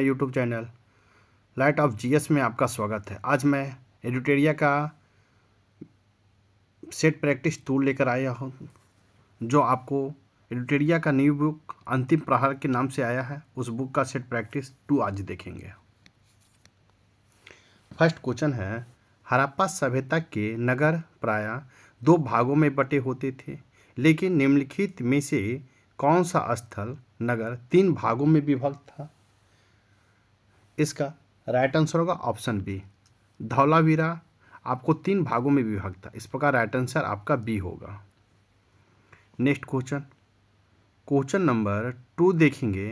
my YouTube channel light of GS में आपका स्वागत है आज मैं एडिटेरिया का सेट प्रैक्टिस टूल लेकर आया हूँ जो आपको एडिटेरिया का न्यू बुक अंतिम प्रहार के नाम से आया है उस बुक का सेट प्रैक्टिस टू आज देखेंगे फर्स्ट क्वेश्चन है हरप्पा सभ्यता के नगर प्राय दो भागों में बटे होते थे लेकिन निम्नलिखित में से कौन सा स्थल नगर तीन भागों में विभक्त था इसका राइट आंसर होगा ऑप्शन बी धौलावीरा आपको तीन भागों में विभाग है इस प्रकार राइट आंसर आपका बी होगा next question question number two देखेंगे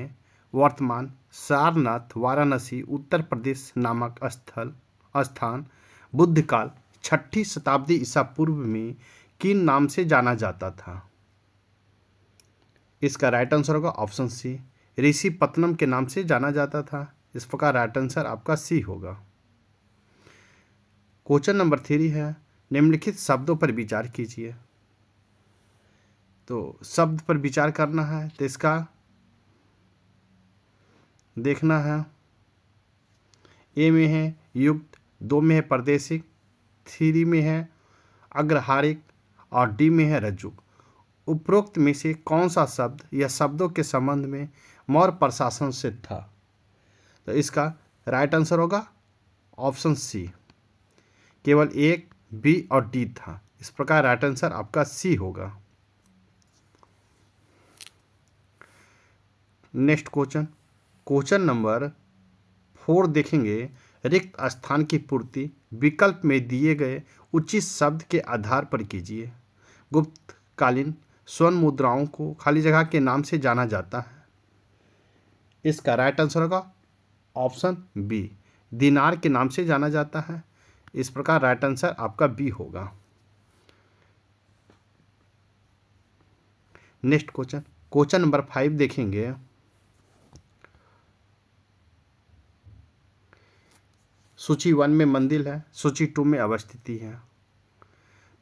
वर्तमान सारनाथ वाराणसी उत्तर प्रदेश नामक स्थल स्थान बुद्ध काल छठी शताब्दी ईसा पूर्व में किन नाम से जाना जाता था इसका राइट आंसर होगा ऑप्शन सी ऋषि पत्नम के नाम से जाना जाता था इस प्रकार राइट आंसर आपका सी होगा क्वेश्चन नंबर थ्री है निम्नलिखित शब्दों पर विचार कीजिए तो शब्द पर विचार करना है तो इसका देखना है ए में है युक्त दो में है प्रदेशिक थ्री में है अग्रहारिक और डी में है रज्जुक उपरोक्त में से कौन सा शब्द या शब्दों के संबंध में मौर्य प्रशासन से था तो इसका राइट आंसर होगा ऑप्शन सी केवल एक बी और डी था इस प्रकार राइट आंसर आपका सी होगा next question question number four देखेंगे रिक्त स्थान की पूर्ति विकल्प में दिए गए उचित शब्द के आधार पर कीजिए गुप्तकालीन स्वर्ण मुद्राओं को खाली जगह के नाम से जाना जाता है इसका राइट आंसर होगा ऑप्शन बी दिनार के नाम से जाना जाता है इस प्रकार राइट आंसर आपका बी होगा next question question number five देखेंगे सूची वन में मंदिर है सूची टू में अवस्थिति है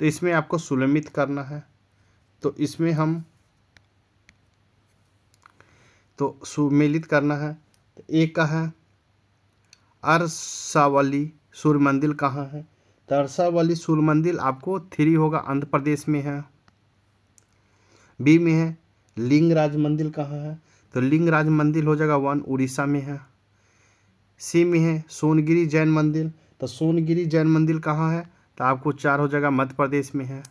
तो इसमें आपको सुलमित करना है तो इसमें हम तो सुमेलित करना है तो एक का है अरसावली सूर्य मंदिर कहाँ है तो अरसावली सूर्य मंदिर आपको थ्री होगा आंध्र प्रदेश में है बी में है लिंगराज मंदिर कहाँ है तो लिंगराज मंदिर हो जाएगा वन उड़ीसा में है सी में है सोनगिरी जैन मंदिर तो सोनगिरी जैन मंदिर कहाँ है तो आपको चार हो जाएगा मध्य प्रदेश में है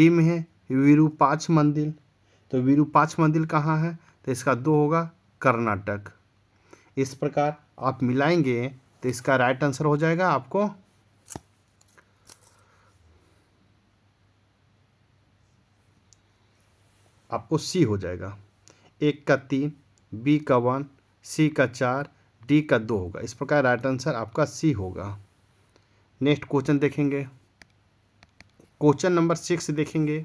डी में है वीरूपाक्ष मंदिर तो वीरूपाच मंदिर कहाँ है तो इसका दो होगा कर्नाटक इस प्रकार आप मिलाएंगे तो इसका राइट आंसर हो जाएगा आपको आपको सी हो जाएगा एक का तीन बी का वन सी का चार डी का दो होगा इस प्रकार राइट आंसर आपका सी होगा नेक्स्ट क्वेश्चन देखेंगे क्वेश्चन नंबर सिक्स देखेंगे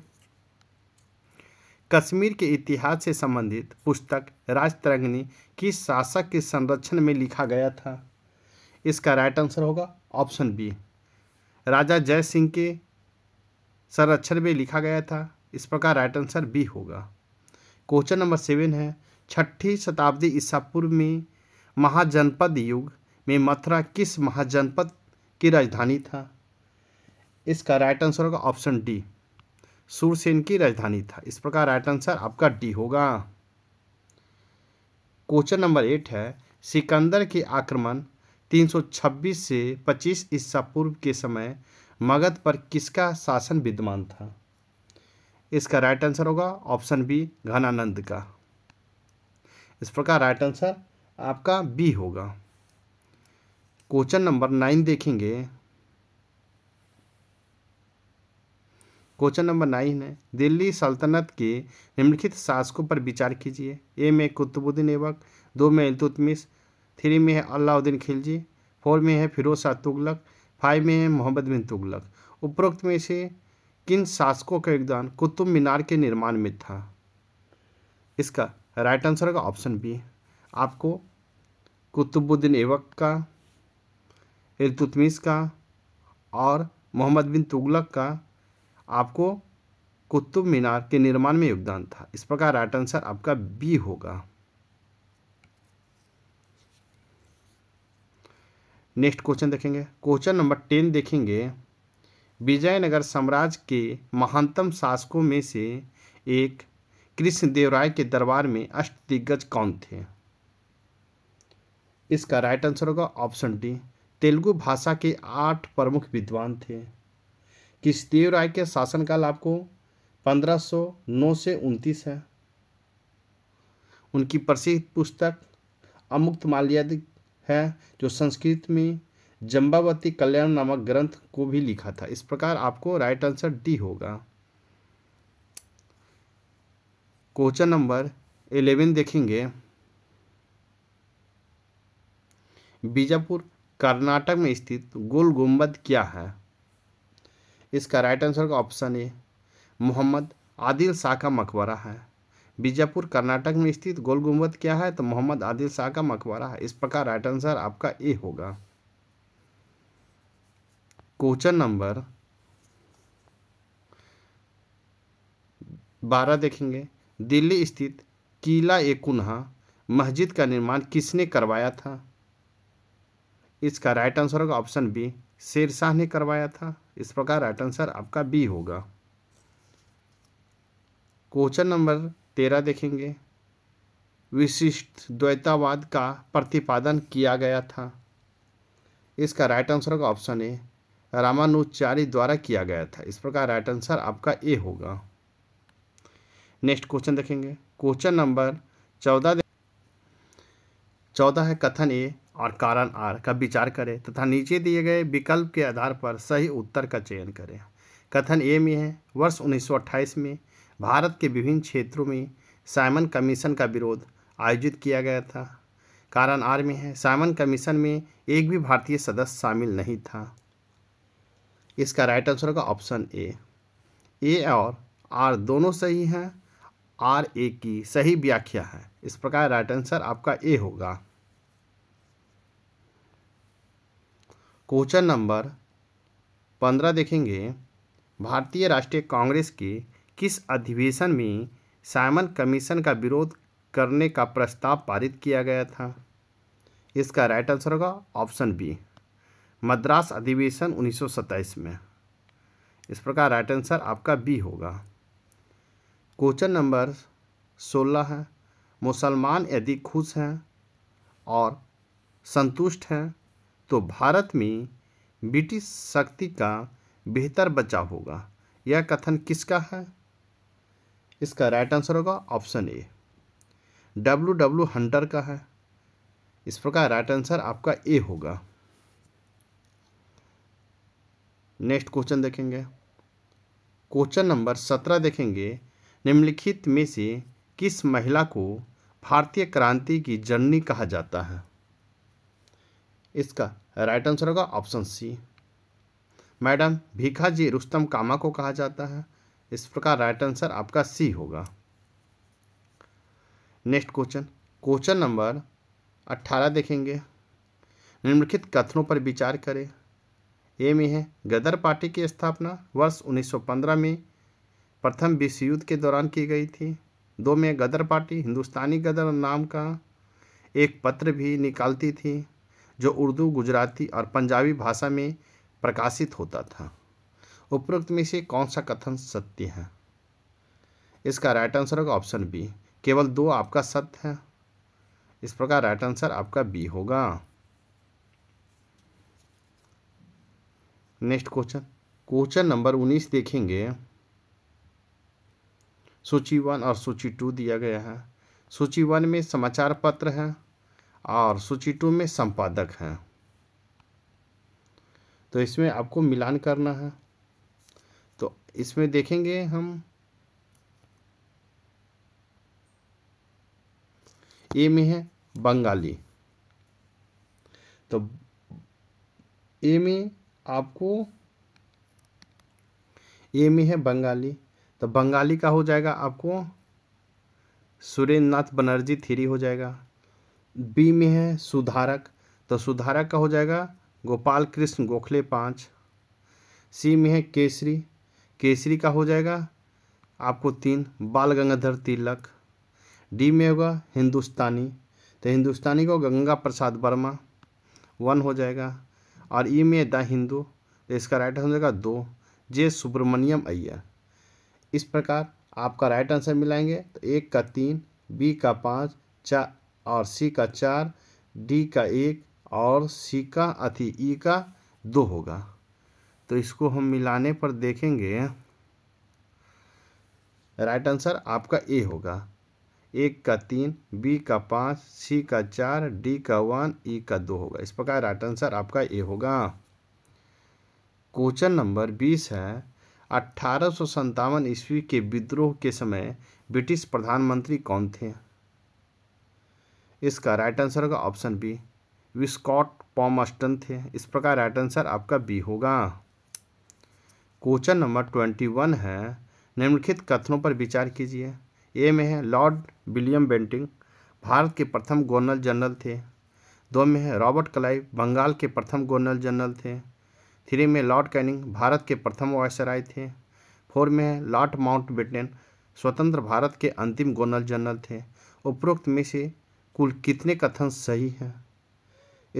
कश्मीर के इतिहास से संबंधित पुस्तक राजतरंगनी किस शासक के संरक्षण में लिखा गया था इसका राइट आंसर होगा ऑप्शन बी राजा जय सिंह के संरक्षण में लिखा गया था इस प्रकार राइट आंसर बी होगा क्वेश्चन नंबर सेवन है छठी शताब्दी ईसा पूर्व में महाजनपद युग में मथुरा किस महाजनपद की राजधानी था इसका राइट आंसर होगा ऑप्शन डी सूरसेन की राजधानी था इस प्रकार राइट आंसर आपका डी होगा क्वेश्चन नंबर एट है सिकंदर के आक्रमण 326 से 25 ईसा पूर्व के समय मगध पर किसका शासन विद्यमान था इसका राइट आंसर होगा ऑप्शन बी घनानंद का इस प्रकार राइट आंसर आपका बी होगा क्वेश्चन नंबर नाइन देखेंगे क्वेश्चन नंबर नाइन है दिल्ली सल्तनत के निम्नलिखित शासकों पर विचार कीजिए ए में कुतुबुद्दीन ऐबक दो में इल्तुतमिस थ्री में है अलाउद्दीन खिलजी फोर में है फिरोज शाह तुगलक फाइव में है मोहम्मद बिन तुगलक उपरोक्त में से किन शासकों का योगदान कुतुब मीनार के निर्माण में था इसका राइट आंसर होगा ऑप्शन बी आपको कुतुबुद्दीन ऐबक का इलतुतमिस का और मोहम्मद बिन तुगलक का आपको कुतुब मीनार के निर्माण में योगदान था इस प्रकार राइट आंसर आपका बी होगा नेक्स्ट क्वेश्चन देखेंगे क्वेश्चन नंबर टेन देखेंगे विजयनगर साम्राज्य के महानतम शासकों में से एक कृष्णदेव राय के दरबार में अष्ट दिग्गज कौन थे इसका राइट आंसर होगा ऑप्शन डी तेलुगु भाषा के आठ प्रमुख विद्वान थे देव राय के शासनकाल आपको 1509 से उनतीस है उनकी प्रसिद्ध पुस्तक अमुक्त माल्याद है जो संस्कृत में जम्बावती कल्याण नामक ग्रंथ को भी लिखा था इस प्रकार आपको राइट आंसर डी होगा क्वेश्चन नंबर एलेवन देखेंगे बीजापुर कर्नाटक में स्थित गोल गुम्बद क्या है इसका राइट आंसर का ऑप्शन ए मोहम्मद आदिल शाह का मकबरा है बीजापुर कर्नाटक में स्थित गोल गुम्बद क्या है तो मोहम्मद आदिल शाह का मकबरा है इस प्रकार राइट आंसर आपका ए होगा क्वेश्चन नंबर बारह देखेंगे दिल्ली स्थित किला ए कुन्हा मस्जिद का निर्माण किसने करवाया था इसका राइट आंसर होगा ऑप्शन बी शेरशाह ने करवाया था इस प्रकार राइट आंसर आपका बी होगा क्वेश्चन नंबर तेरह देखेंगे विशिष्ट द्वैतावाद का प्रतिपादन किया गया था इसका राइट आंसर का ऑप्शन ए रामानुचारी द्वारा किया गया था इस प्रकार राइट आंसर आपका ए होगा नेक्स्ट क्वेश्चन देखेंगे क्वेश्चन नंबर चौदह चौदह है कथन ए और कारण आर का विचार करें तथा नीचे दिए गए विकल्प के आधार पर सही उत्तर का चयन करें कथन ए में है वर्ष 1928 में भारत के विभिन्न क्षेत्रों में साइमन कमीशन का विरोध आयोजित किया गया था कारण आर में है साइमन कमीशन में एक भी भारतीय सदस्य शामिल नहीं था इसका राइट आंसर होगा ऑप्शन ए ए और आर दोनों सही हैं आर ए की सही व्याख्या है इस प्रकार राइट आंसर आपका ए होगा क्वेश्चन नंबर पंद्रह देखेंगे भारतीय राष्ट्रीय कांग्रेस के किस अधिवेशन में साइमन कमीशन का विरोध करने का प्रस्ताव पारित किया गया था इसका राइट आंसर होगा ऑप्शन बी मद्रास अधिवेशन 1927 में इस प्रकार राइट आंसर आपका बी होगा क्वेश्चन नंबर सोलह है मुसलमान यदि खुश हैं और संतुष्ट हैं तो भारत में ब्रिटिश शक्ति का बेहतर बचाव होगा यह कथन किसका है इसका राइट आंसर होगा option A W W Hunter का है इस प्रकार राइट आंसर आपका ए होगा नेक्स्ट क्वेश्चन देखेंगे क्वेश्चन नंबर सत्रह देखेंगे निम्नलिखित में से किस महिला को भारतीय क्रांति की जननी कहा जाता है इसका राइट आंसर होगा option C madam Bhikaji Rustom Cama को कहा जाता है इस प्रकार राइट आंसर आपका सी होगा नेक्स्ट क्वेश्चन क्वेश्चन नंबर अट्ठारह देखेंगे निम्नलिखित कथनों पर विचार करें ए में है गदर पार्टी की स्थापना वर्ष 1915 में प्रथम विश्व युद्ध के दौरान की गई थी दो में गदर पार्टी हिंदुस्तानी गदर नाम का एक पत्र भी निकालती थी जो उर्दू गुजराती और पंजाबी भाषा में प्रकाशित होता था उपरोक्त में से कौन सा कथन सत्य है इसका राइट आंसर होगा ऑप्शन बी केवल दो आपका सत्य है इस प्रकार राइट आंसर आपका बी होगा नेक्स्ट क्वेश्चन क्वेश्चन नंबर उन्नीस देखेंगे सूची वन और सूची टू दिया गया है सूची वन में समाचार पत्र हैं और सूची टू में संपादक हैं तो इसमें आपको मिलान करना है तो इसमें देखेंगे हम ए में है बंगाली तो ए में आपको ए में है बंगाली तो बंगाली का हो जाएगा आपको सुरेंद्र नाथ बनर्जी थ्री हो जाएगा बी में है सुधारक तो सुधारक का हो जाएगा गोपाल कृष्ण गोखले पाँच सी में है केसरी केसरी का हो जाएगा आपको तीन बाल गंगाधर तिलक डी में होगा हिंदुस्तानी तो हिंदुस्तानी को गंगा प्रसाद वर्मा वन हो जाएगा और ई में द हिंदू तो इसका राइट हो जाएगा दो जे सुब्रमण्यम अय्यर इस प्रकार आपका राइट आंसर मिलाएंगे तो एक का तीन बी का पाँच चार और सी का चार डी का एक और सी का अथी ई e का दो होगा तो इसको हम मिलाने पर देखेंगे राइट आंसर आपका ए होगा एक का तीन बी का पाँच सी का चार डी का वन ई e का दो होगा इस प्रकार राइट आंसर आपका ए होगा क्वेश्चन नंबर बीस है अट्ठारह ईस्वी के विद्रोह के समय ब्रिटिश प्रधानमंत्री कौन थे इसका राइट आंसर होगा ऑप्शन बी विस्कॉट पॉमस्टन थे इस प्रकार राइट आंसर आपका बी होगा क्वेश्चन नंबर ट्वेंटी वन है निम्नलिखित कथनों पर विचार कीजिए ए में है लॉर्ड विलियम बेंटिंग भारत के प्रथम गवर्नर जनरल थे दो में है रॉबर्ट क्लाइव बंगाल के प्रथम गवर्नर जनरल थे थ्री में लॉर्ड कैनिंग भारत के प्रथम वायसराय थे फोर में लॉर्ड माउंटबेटन स्वतंत्र भारत के अंतिम गवर्नर जनरल थे उपरोक्त में से कुल कितने कथन सही हैं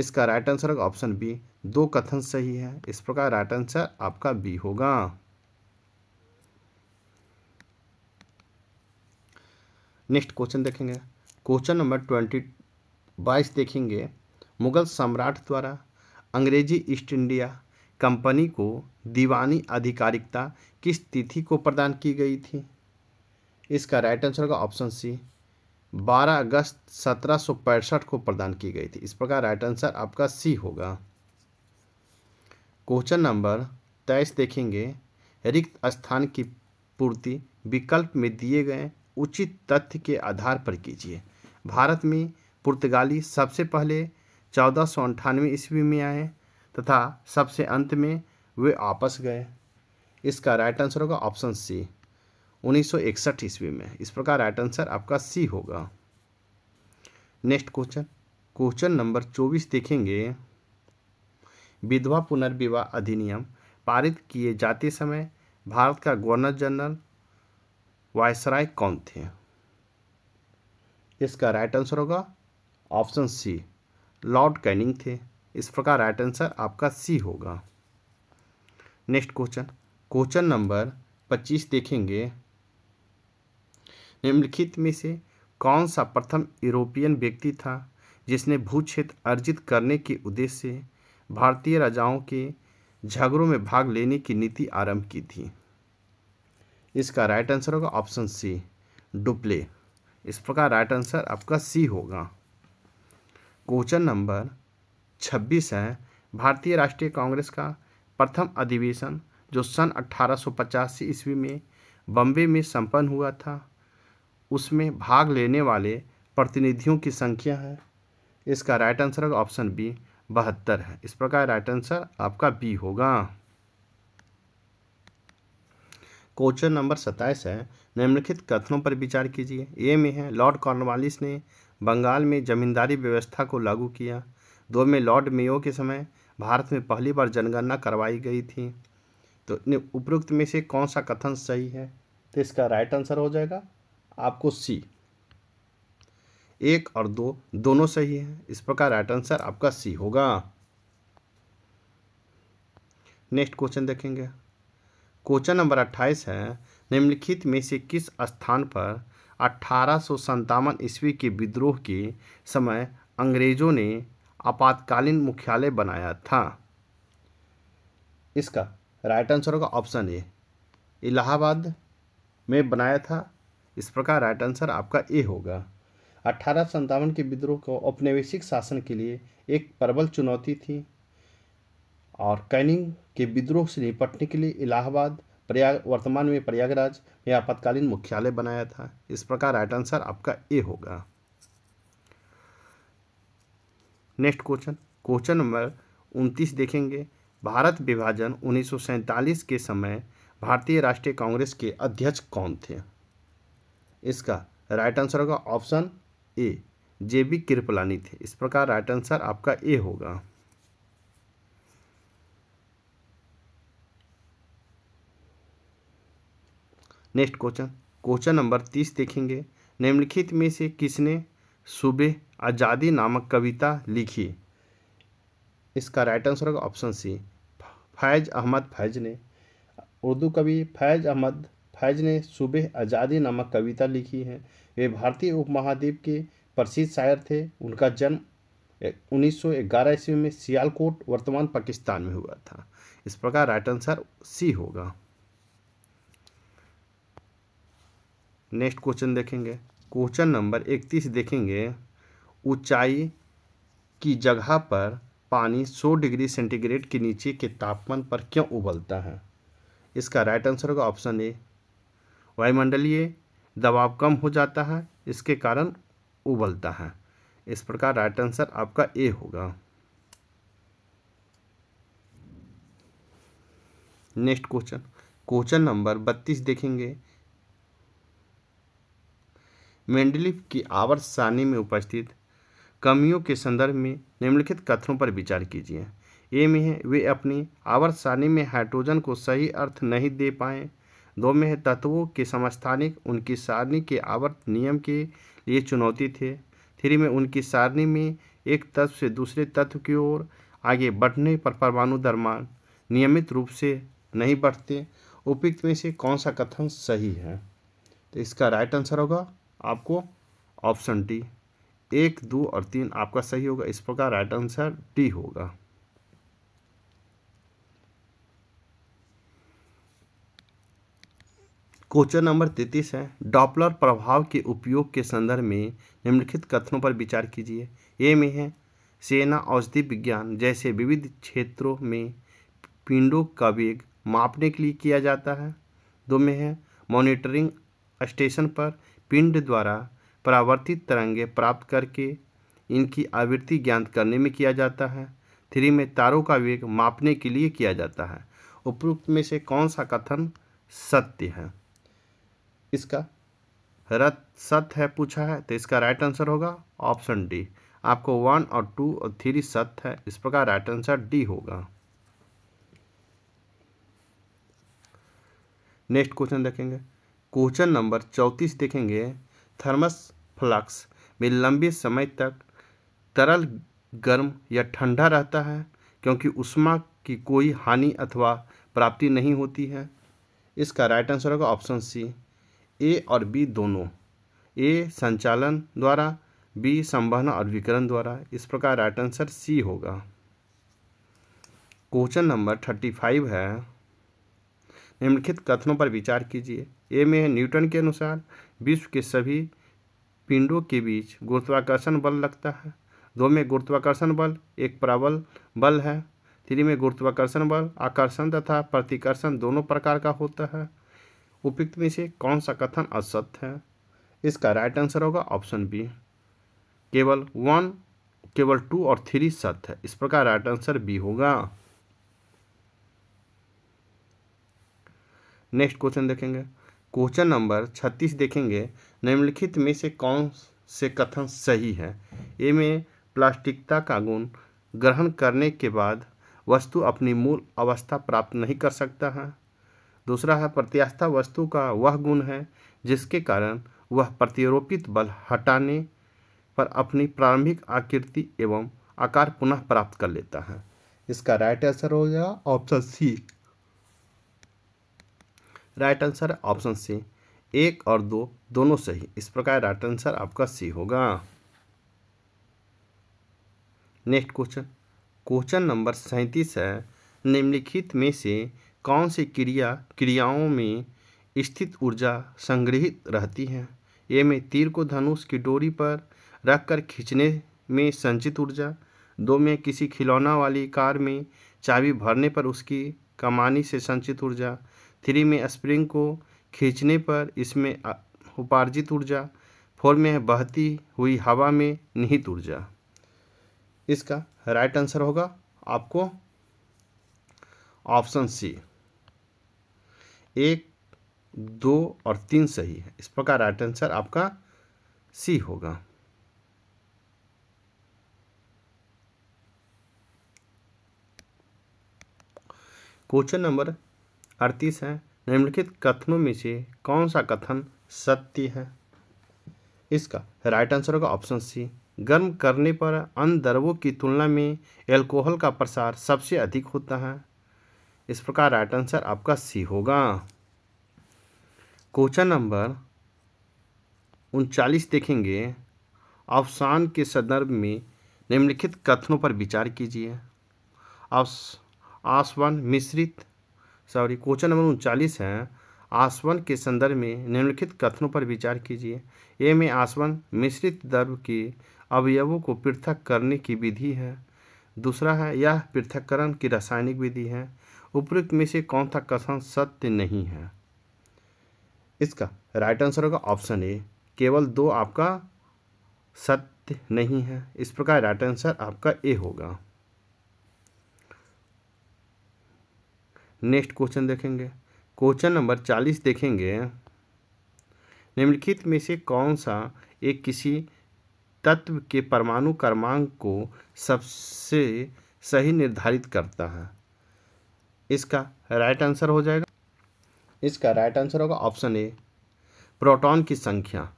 इसका राइट आंसर होगा ऑप्शन बी दो कथन सही है इस प्रकार राइट आंसर आपका बी होगा नेक्स्ट क्वेश्चन देखेंगे क्वेश्चन नंबर ट्वेंटी बाईस देखेंगे मुगल सम्राट द्वारा अंग्रेजी ईस्ट इंडिया कंपनी को दीवानी आधिकारिकता किस तिथि को प्रदान की गई थी इसका राइट आंसर होगा ऑप्शन सी 12 अगस्त सत्रह को प्रदान की गई थी इस प्रकार राइट आंसर आपका सी होगा क्वेश्चन नंबर तेईस देखेंगे रिक्त स्थान की पूर्ति विकल्प में दिए गए उचित तथ्य के आधार पर कीजिए भारत में पुर्तगाली सबसे पहले चौदह सौ अंठानवे ईस्वी में आए तथा सबसे अंत में वे आपस गए इसका राइट आंसर होगा ऑप्शन सी 1961 ईस्वी में इस प्रकार राइट आंसर आपका सी होगा नेक्स्ट क्वेश्चन क्वेश्चन नंबर 24 देखेंगे विधवा पुनर्विवाह अधिनियम पारित किए जाते समय भारत का गवर्नर जनरल वायसराय कौन थे इसका राइट आंसर होगा ऑप्शन सी लॉर्ड कैनिंग थे इस प्रकार राइट आंसर आपका सी होगा नेक्स्ट क्वेश्चन क्वेश्चन नंबर पच्चीस देखेंगे निम्नलिखित में से कौन सा प्रथम यूरोपियन व्यक्ति था जिसने भू क्षेत्र अर्जित करने के उद्देश्य से भारतीय राजाओं के झगड़ों में भाग लेने की नीति आरंभ की थी इसका राइट आंसर होगा ऑप्शन सी डुप्ले इस प्रकार राइट आंसर आपका सी होगा क्वेश्चन नंबर छब्बीस है भारतीय राष्ट्रीय कांग्रेस का प्रथम अधिवेशन जो सन अट्ठारह ईस्वी में बम्बे में संपन्न हुआ था उसमें भाग लेने वाले प्रतिनिधियों की संख्या है इसका राइट आंसर होगा ऑप्शन बी बहत्तर है इस प्रकार राइट आंसर आपका बी होगा क्वेश्चन नंबर सत्ताईस है निम्नलिखित कथनों पर विचार कीजिए ए में है लॉर्ड कॉर्नवालिस ने बंगाल में जमींदारी व्यवस्था को लागू किया दो में लॉर्ड मेयो के समय भारत में पहली बार जनगणना करवाई गई थी तो उपरोक्त में से कौन सा कथन सही है तो इसका राइट आंसर हो जाएगा आपको सी एक और दो दोनों सही है इस प्रकार राइट आंसर आपका सी होगा नेक्स्ट क्वेश्चन देखेंगे क्वेश्चन नंबर अट्ठाईस है निम्नलिखित में से किस स्थान पर अठारह ईस्वी के विद्रोह के समय अंग्रेजों ने आपातकालीन मुख्यालय बनाया था इसका राइट आंसर होगा ऑप्शन ए इलाहाबाद में बनाया था इस प्रकार राइट आंसर आपका ए होगा सौ संतावन के विद्रोह को औपनिवेशिक शासन के लिए एक प्रबल चुनौती थी और कैनिंग के विद्रोह से निपटने के लिए इलाहाबाद प्रयाग वर्तमान में प्रयागराज में आपातकालीन मुख्यालय बनाया था इस प्रकार राइट आंसर आपका ए होगा नेक्स्ट क्वेश्चन क्वेश्चन नंबर उनतीस देखेंगे भारत विभाजन उन्नीस के समय भारतीय राष्ट्रीय कांग्रेस के अध्यक्ष कौन थे इसका राइट आंसर होगा option A J B Kripalani थे इस प्रकार राइट आंसर आपका ए होगा नेक्स्ट क्वेश्चन क्वेश्चन नंबर तीस देखेंगे निम्नलिखित में से किसने सूबे आज़ादी नामक कविता लिखी इसका राइट आंसर होगा ऑप्शन सी फैज़ अहमद फैज़ ने उर्दू कवि फैज़ अहमद फैज़ ने सुबह आज़ादी नामक कविता लिखी है वे भारतीय उपमहाद्वीप के प्रसिद्ध शायर थे उनका जन्म 1911 ईस्वी में सियालकोट वर्तमान पाकिस्तान में हुआ था इस प्रकार राइट आंसर सी होगा नेक्स्ट क्वेश्चन देखेंगे क्वेश्चन नंबर इकतीस देखेंगे ऊंचाई की जगह पर पानी 100 डिग्री सेंटीग्रेड के नीचे के तापमान पर क्यों उबलता है इसका राइट आंसर होगा ऑप्शन ए वायुमंडलीय दबाव कम हो जाता है इसके कारण उबलता है इस प्रकार राइट आंसर आपका ए होगा नेक्स्ट क्वेश्चन क्वेश्चन नंबर बत्तीस देखेंगे मेंडलिफ की आवर्त सारणी में उपस्थित कमियों के संदर्भ में निम्नलिखित कथनों पर विचार कीजिए ए में है वे अपनी आवर्त सारणी में हाइड्रोजन को सही अर्थ नहीं दे पाए दो में है तत्वों के समस्थानिक उनकी सारणी के आवर्त नियम के लिए चुनौती थे थ्री में उनकी सारणी में एक तत्व से दूसरे तत्व की ओर आगे बढ़ने पर परमाणु दरमान नियमित रूप से नहीं बढ़ते उपयुक्त में से कौन सा कथन सही है तो इसका राइट आंसर होगा आपको ऑप्शन डी एक दो और तीन आपका सही होगा इस प्रकार राइट आंसर डी होगा क्वेश्चन नंबर तैतीस है डॉपलर प्रभाव के उपयोग के संदर्भ में निम्नलिखित कथनों पर विचार कीजिए ए में है सेना औषधि विज्ञान जैसे विविध क्षेत्रों में पिंडों का वेग मापने के लिए किया जाता है दो में है मॉनिटरिंग स्टेशन पर पिंड द्वारा परावर्तित तरंगे प्राप्त करके इनकी आवृत्ति ज्ञात करने में किया जाता है थ्री में तारों का वेग मापने के लिए किया जाता है उपरोक्त में से कौन सा कथन सत्य है इसका रथ सत्य है पूछा है तो इसका राइट आंसर होगा ऑप्शन डी आपको वन और टू और थ्री सत्य है इस प्रकार राइट आंसर डी होगा नेक्स्ट क्वेश्चन देखेंगे क्वेश्चन नंबर चौंतीस देखेंगे थर्मस फ्लक्स भी लंबे समय तक तरल गर्म या ठंडा रहता है क्योंकि उष्मा की कोई हानि अथवा प्राप्ति नहीं होती है इसका राइट आंसर होगा ऑप्शन सी ए और बी दोनों ए संचालन द्वारा बी संवहन और विकरण द्वारा इस प्रकार राइट आंसर सी होगा क्वेश्चन नंबर थर्टी फाइव है निम्नलिखित कथनों पर विचार कीजिए ए में न्यूटन के अनुसार विश्व के सभी पिंडों के बीच गुरुत्वाकर्षण बल लगता है दो में गुरुत्वाकर्षण बल एक प्रबल बल है थ्री में गुरुत्वाकर्षण बल आकर्षण तथा प्रतिकर्षण दोनों प्रकार का होता है उपयुक्त में से कौन सा कथन असत्य है इसका राइट आंसर होगा ऑप्शन बी केवल वन केवल टू और थ्री सत्य है इस प्रकार राइट आंसर बी होगा नेक्स्ट क्वेश्चन देखेंगे क्वेश्चन नंबर छत्तीस देखेंगे निम्नलिखित में से कौन से कथन सही है ए में प्लास्टिकता का गुण ग्रहण करने के बाद वस्तु अपनी मूल अवस्था प्राप्त नहीं कर सकता है दूसरा है प्रत्यास्था वस्तु का वह गुण है जिसके कारण वह प्रतिरोपित बल हटाने पर अपनी प्रारंभिक आकृति एवं आकार पुनः प्राप्त कर लेता है इसका राइट आंसर हो गया option C right answer option C एक और दो दोनों सही इस प्रकार राइट आंसर आपका सी होगा नेक्स्ट क्वेश्चन क्वेश्चन नंबर सैंतीस है निम्नलिखित में से कौन सी क्रिया क्रियाओं में स्थित ऊर्जा संग्रहित रहती है ए में तीर को धनुष की डोरी पर रखकर खींचने में संचित ऊर्जा दो में किसी खिलौना वाली कार में चाबी भरने पर उसकी कमानी से संचित ऊर्जा थ्री में स्प्रिंग को खींचने पर इसमें उपार्जित ऊर्जा फोर में बहती हुई हवा में निहित ऊर्जा इसका राइट आंसर होगा आपको ऑप्शन सी एक दो और तीन सही है इस प्रकार राइट आंसर आपका सी होगा क्वेश्चन नंबर अड़तीस है निम्नलिखित कथनों में से कौन सा कथन सत्य है इसका राइट आंसर होगा ऑप्शन सी गर्म करने पर अन्य द्रवों की तुलना में एल्कोहल का प्रसार सबसे अधिक होता है इस प्रकार राइट आंसर आपका सी होगा क्वेश्चन नंबर उनचालीस देखेंगे अवसान के संदर्भ में निम्नलिखित कथनों पर विचार कीजिए आस आसवन मिश्रित सॉरी क्वेश्चन नंबर उनचालीस है आसवन के संदर्भ में निम्नलिखित कथनों पर विचार कीजिए ए में आसवन मिश्रित द्रव के अवयवों को पृथक करने की विधि है दूसरा है यह पृथककरण की रासायनिक विधि है उपयुक्त में से कौन सा कथन सत्य नहीं है इसका राइट आंसर होगा ऑप्शन ए केवल दो आपका सत्य नहीं है इस प्रकार राइट आंसर आपका ए होगा नेक्स्ट क्वेश्चन देखेंगे क्वेश्चन नंबर चालीस देखेंगे निम्नलिखित में से कौन सा एक किसी तत्व के परमाणु क्रमांक को सबसे सही निर्धारित करता है इसका राइट आंसर हो जाएगा इसका राइट आंसर होगा ऑप्शन ए प्रोटॉन की संख्या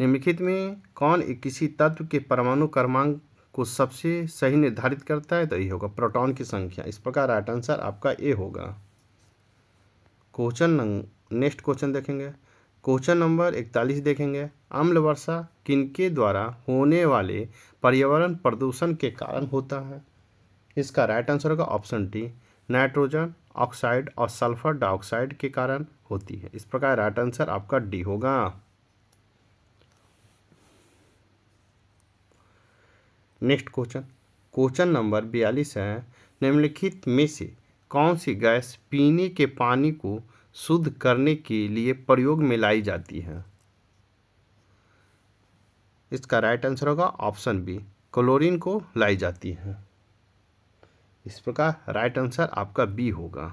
निम्नलिखित में कौन एक किसी तत्व के परमाणु क्रमांक को सबसे सही निर्धारित करता है तो ये होगा प्रोटॉन की संख्या इस प्रकार राइट आंसर आपका ए होगा क्वेश्चन नेक्स्ट क्वेश्चन देखेंगे क्वेश्चन नंबर इकतालीस देखेंगे अम्ल वर्षा किनके द्वारा होने वाले पर्यावरण प्रदूषण के कारण होता है इसका राइट आंसर होगा ऑप्शन डी नाइट्रोजन ऑक्साइड और सल्फर डाइऑक्साइड के कारण होती है इस प्रकार राइट आंसर आपका डी होगा नेक्स्ट क्वेश्चन क्वेश्चन नंबर बयालीस है निम्नलिखित में से कौन सी गैस पीने के पानी को शुद्ध करने के लिए प्रयोग में लाई जाती है इसका राइट आंसर होगा ऑप्शन बी क्लोरीन को लाई जाती है इस प्रकार राइट आंसर आपका बी होगा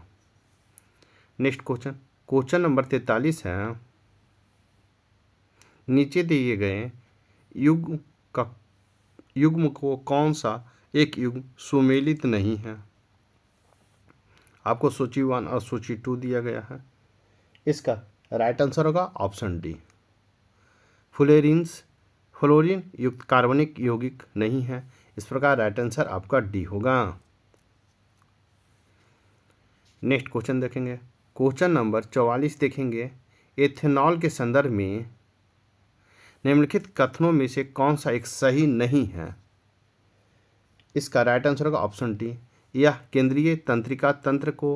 नेक्स्ट क्वेश्चन क्वेश्चन नंबर तैतालीस है नीचे दिए गए युग युग्म को कौन सा एक युग्म सुमेलित नहीं है आपको सूची वन और सूची टू दिया गया है इसका राइट आंसर होगा ऑप्शन डी फुलेरिन्स फ्लोरिन युक्त कार्बनिक यौगिक नहीं है इस प्रकार राइट आंसर आपका डी होगा नेक्स्ट क्वेश्चन देखेंगे क्वेश्चन नंबर चौवालीस देखेंगे एथेनॉल के संदर्भ में निम्नलिखित कथनों में से कौन सा एक सही नहीं है इसका राइट आंसर होगा ऑप्शन डी यह केंद्रीय तंत्रिका तंत्र को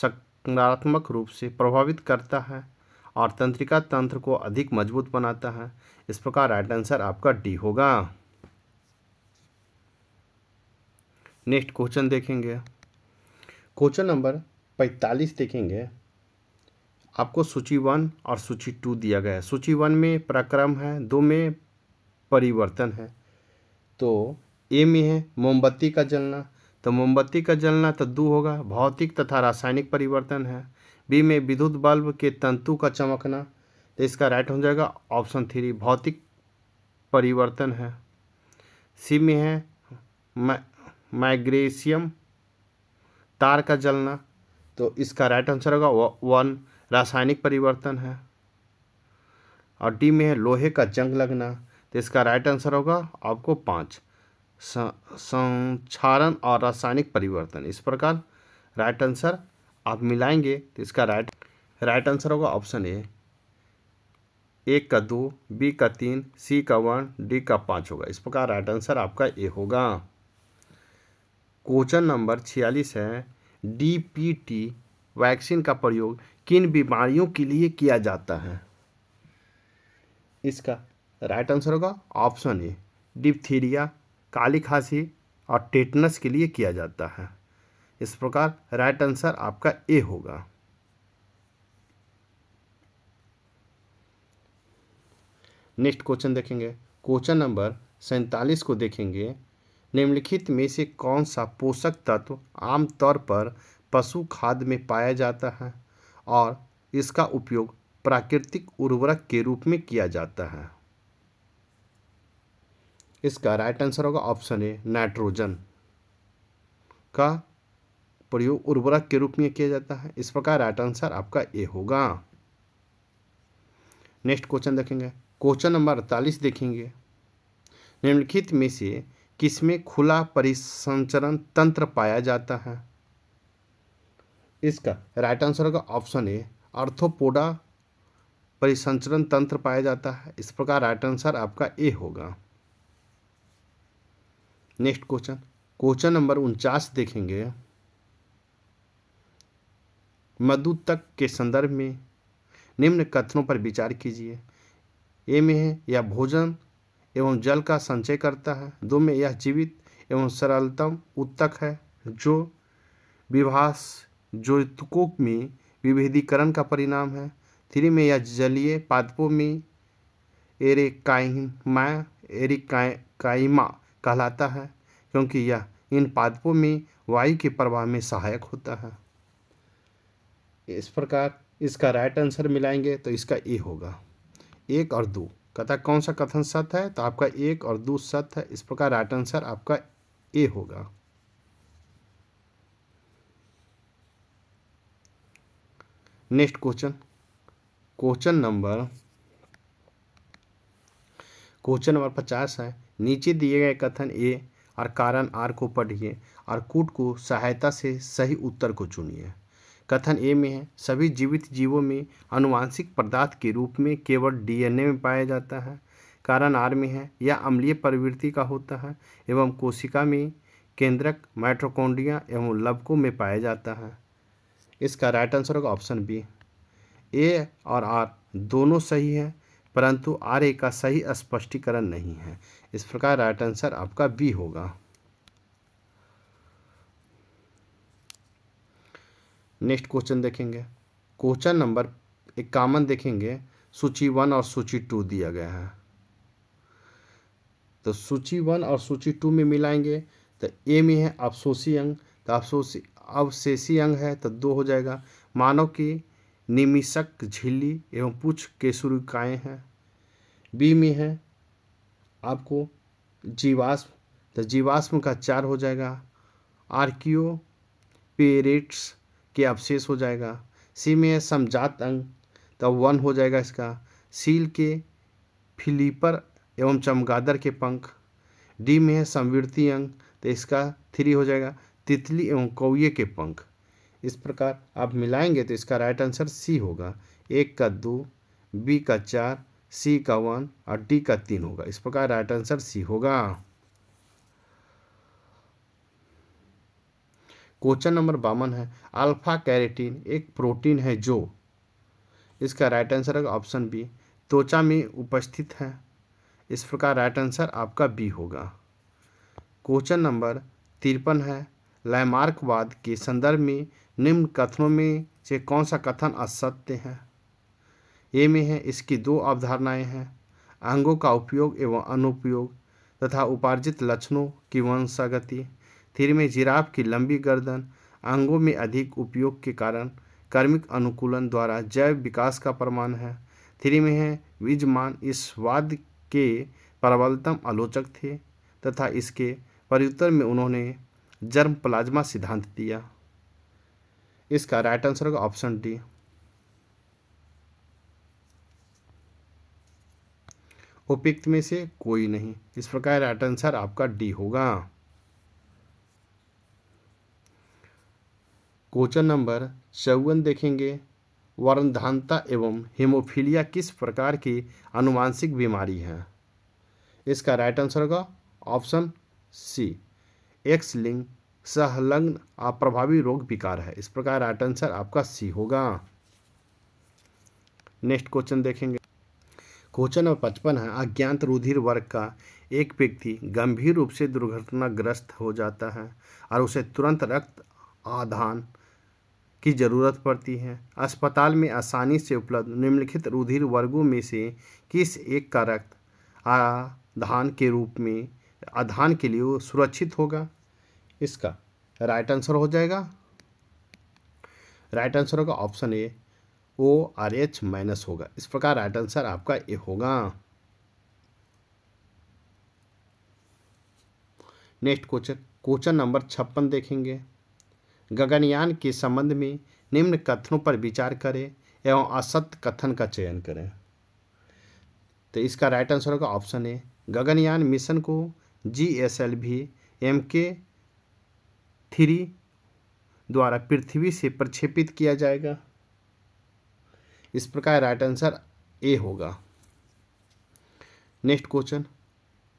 सकारात्मक रूप से प्रभावित करता है और तंत्रिका तंत्र को अधिक मजबूत बनाता है इस प्रकार राइट आंसर आपका डी होगा नेक्स्ट क्वेश्चन देखेंगे क्वेश्चन नंबर पैंतालीस देखेंगे आपको सूची वन और सूची टू दिया गया है सूची वन में प्रक्रम है दो में परिवर्तन है तो ए में है मोमबत्ती का जलना तो मोमबत्ती का जलना तो दो होगा भौतिक तथा रासायनिक परिवर्तन है बी में विद्युत बल्ब के तंतु का चमकना तो इसका राइट हो जाएगा ऑप्शन थ्री भौतिक परिवर्तन है सी में है माइग्रेशियम तार का जलना तो इसका राइट आंसर होगा वन रासायनिक परिवर्तन है और डी में है लोहे का जंग लगना तो इसका राइट आंसर होगा आपको पाँच संक्षारण और रासायनिक परिवर्तन इस प्रकार राइट आंसर आप मिलाएंगे तो इसका राइट राइट आंसर होगा ऑप्शन ए एक का दो बी का तीन सी का वन डी का पाँच होगा इस प्रकार राइट आंसर आपका ए होगा क्वेश्चन नंबर छियालीस है डीपीटी वैक्सीन का प्रयोग किन बीमारियों के लिए किया जाता है इसका राइट आंसर होगा ऑप्शन ए डिप्थीरिया काली खांसी और टेटनस के लिए किया जाता है इस प्रकार राइट आंसर आपका ए होगा नेक्स्ट क्वेश्चन देखेंगे क्वेश्चन नंबर सैतालीस को देखेंगे निम्नलिखित में से कौन सा पोषक तत्व आमतौर पर पशु खाद में पाया जाता है और इसका उपयोग प्राकृतिक उर्वरक के रूप में किया जाता है इसका राइट आंसर होगा ऑप्शन ए नाइट्रोजन का प्रयोग उर्वरक के रूप में किया जाता है इस प्रकार राइट आंसर आपका ए होगा नेक्स्ट क्वेश्चन देखेंगे क्वेश्चन नंबर अड़तालीस देखेंगे निम्नलिखित में से किसमें खुला परिसंचरण तंत्र पाया जाता है इसका राइट आंसर होगा ऑप्शन ए अर्थोपोडा परिसंचरण तंत्र पाया जाता है इस प्रकार राइट आंसर आपका ए होगा नेक्स्ट क्वेश्चन क्वेश्चन नंबर उनचास देखेंगे मधु तक के संदर्भ में निम्न कथनों पर विचार कीजिए ए में है यह भोजन एवं जल का संचय करता है दो में यह जीवित एवं सरलतम उत्तक है जो विभाष जो ऋतुकों में विभेदीकरण का परिणाम है थ्री में यह जलीय पादपों में एरेकाइमा एरिकाइमा कहलाता है क्योंकि यह इन पादपों में वायु के प्रवाह में सहायक होता है इस प्रकार इसका राइट आंसर मिलाएंगे तो इसका ए होगा एक और दो कथा कौन सा कथन सत्य है तो आपका एक और दो सत्य है इस प्रकार राइट आंसर आपका ए होगा next question question number question number पचास है नीचे दिए गए कथन ए और कारण आर को पढ़िए और कूट को सहायता से सही उत्तर को चुनिए कथन ए में है सभी जीवित जीवों में अनुवांशिक पदार्थ के रूप में केवल डीएनए में पाया जाता है कारण आर में है यह अम्लीय प्रवृत्ति का होता है एवं कोशिका में केंद्रक माइट्रोकोंडिया एवं लवकों में पाया जाता है इसका राइट आंसर होगा ऑप्शन बी ए और आर दोनों सही हैं परंतु आर ए का सही स्पष्टीकरण नहीं है इस प्रकार राइट आंसर आपका बी होगा नेक्स्ट क्वेश्चन देखेंगे क्वेश्चन नंबर इक्यावन देखेंगे सूची वन और सूची टू दिया गया है तो सूची वन और सूची टू में मिलाएंगे तो ए में है अफसोसी अंग तो अफसोसी अवशेषी अंग है तो दो हो जाएगा मानव की निमिषक झिल्ली एवं पुछ केसुरिकाएँ हैं बी में है आपको जीवाश्म तो जीवाश्म का चार हो जाएगा आर्कियो पेरेट्स के अवशेष हो जाएगा सी में है समझात अंग तो वन हो जाएगा इसका सील के फिलीपर एवं चमगादर के पंख डी में है संवृत्ति अंग तो इसका थ्री हो जाएगा तितली एवं कौए के पंख इस प्रकार आप मिलाएंगे तो इसका राइट आंसर सी होगा एक का दो बी का चार सी का वन और डी का तीन होगा इस प्रकार राइट आंसर सी होगा क्वेश्चन नंबर बावन है अल्फा कैरेटीन एक प्रोटीन है जो इसका राइट आंसर होगा ऑप्शन बी त्वचा में उपस्थित है इस प्रकार राइट आंसर आपका बी होगा क्वेश्चन नंबर तिरपन है लयमार्कवाद के संदर्भ में निम्न कथनों में से कौन सा कथन असत्य है ये में है इसकी दो अवधारणाएं हैं अंगों का उपयोग एवं अनुपयोग तथा उपार्जित लक्षणों की वंशागति थिर में जिराफ की लंबी गर्दन अंगों में अधिक उपयोग के कारण कर्मिक अनुकूलन द्वारा जैव विकास का प्रमाण है थ्री में है विजमान इस वाद के प्रबलतम आलोचक थे तथा इसके प्रयुत्तर में उन्होंने जर्म प्लाज्मा सिद्धांत दिया इसका राइट आंसर होगा ऑप्शन डी उपयुक्त में से कोई नहीं इस प्रकार राइट आंसर आपका डी होगा क्वेश्चन नंबर चौवन देखेंगे वर्णधानता एवं हीमोफीलिया किस प्रकार की अनुवांशिक बीमारी है इसका राइट आंसर होगा ऑप्शन सी एक्स लिंग सहलग्न अप्रभावी रोग विकार है इस प्रकार राइट आंसर आपका सी होगा नेक्स्ट क्वेश्चन देखेंगे क्वेश्चन नंबर पचपन है अज्ञात रुधिर वर्ग का एक व्यक्ति गंभीर रूप से दुर्घटनाग्रस्त हो जाता है और उसे तुरंत रक्त आधान की ज़रूरत पड़ती है अस्पताल में आसानी से उपलब्ध निम्नलिखित रुधिर वर्गों में से किस एक का रक्त आधान के रूप में अधान के लिए वो सुरक्षित होगा इसका राइट आंसर हो जाएगा राइट आंसर होगा option A O R H minus होगा इस प्रकार राइट आंसर आपका ए होगा नेक्स्ट क्वेश्चन क्वेश्चन नंबर छप्पन देखेंगे गगनयान के संबंध में निम्न कथनों पर विचार करें एवं असत्य कथन का चयन करें तो इसका राइट आंसर होगा ऑप्शन ए गगनयान मिशन को G S L V M K three द्वारा पृथ्वी से प्रक्षेपित किया जाएगा इस प्रकार राइट आंसर ए होगा next question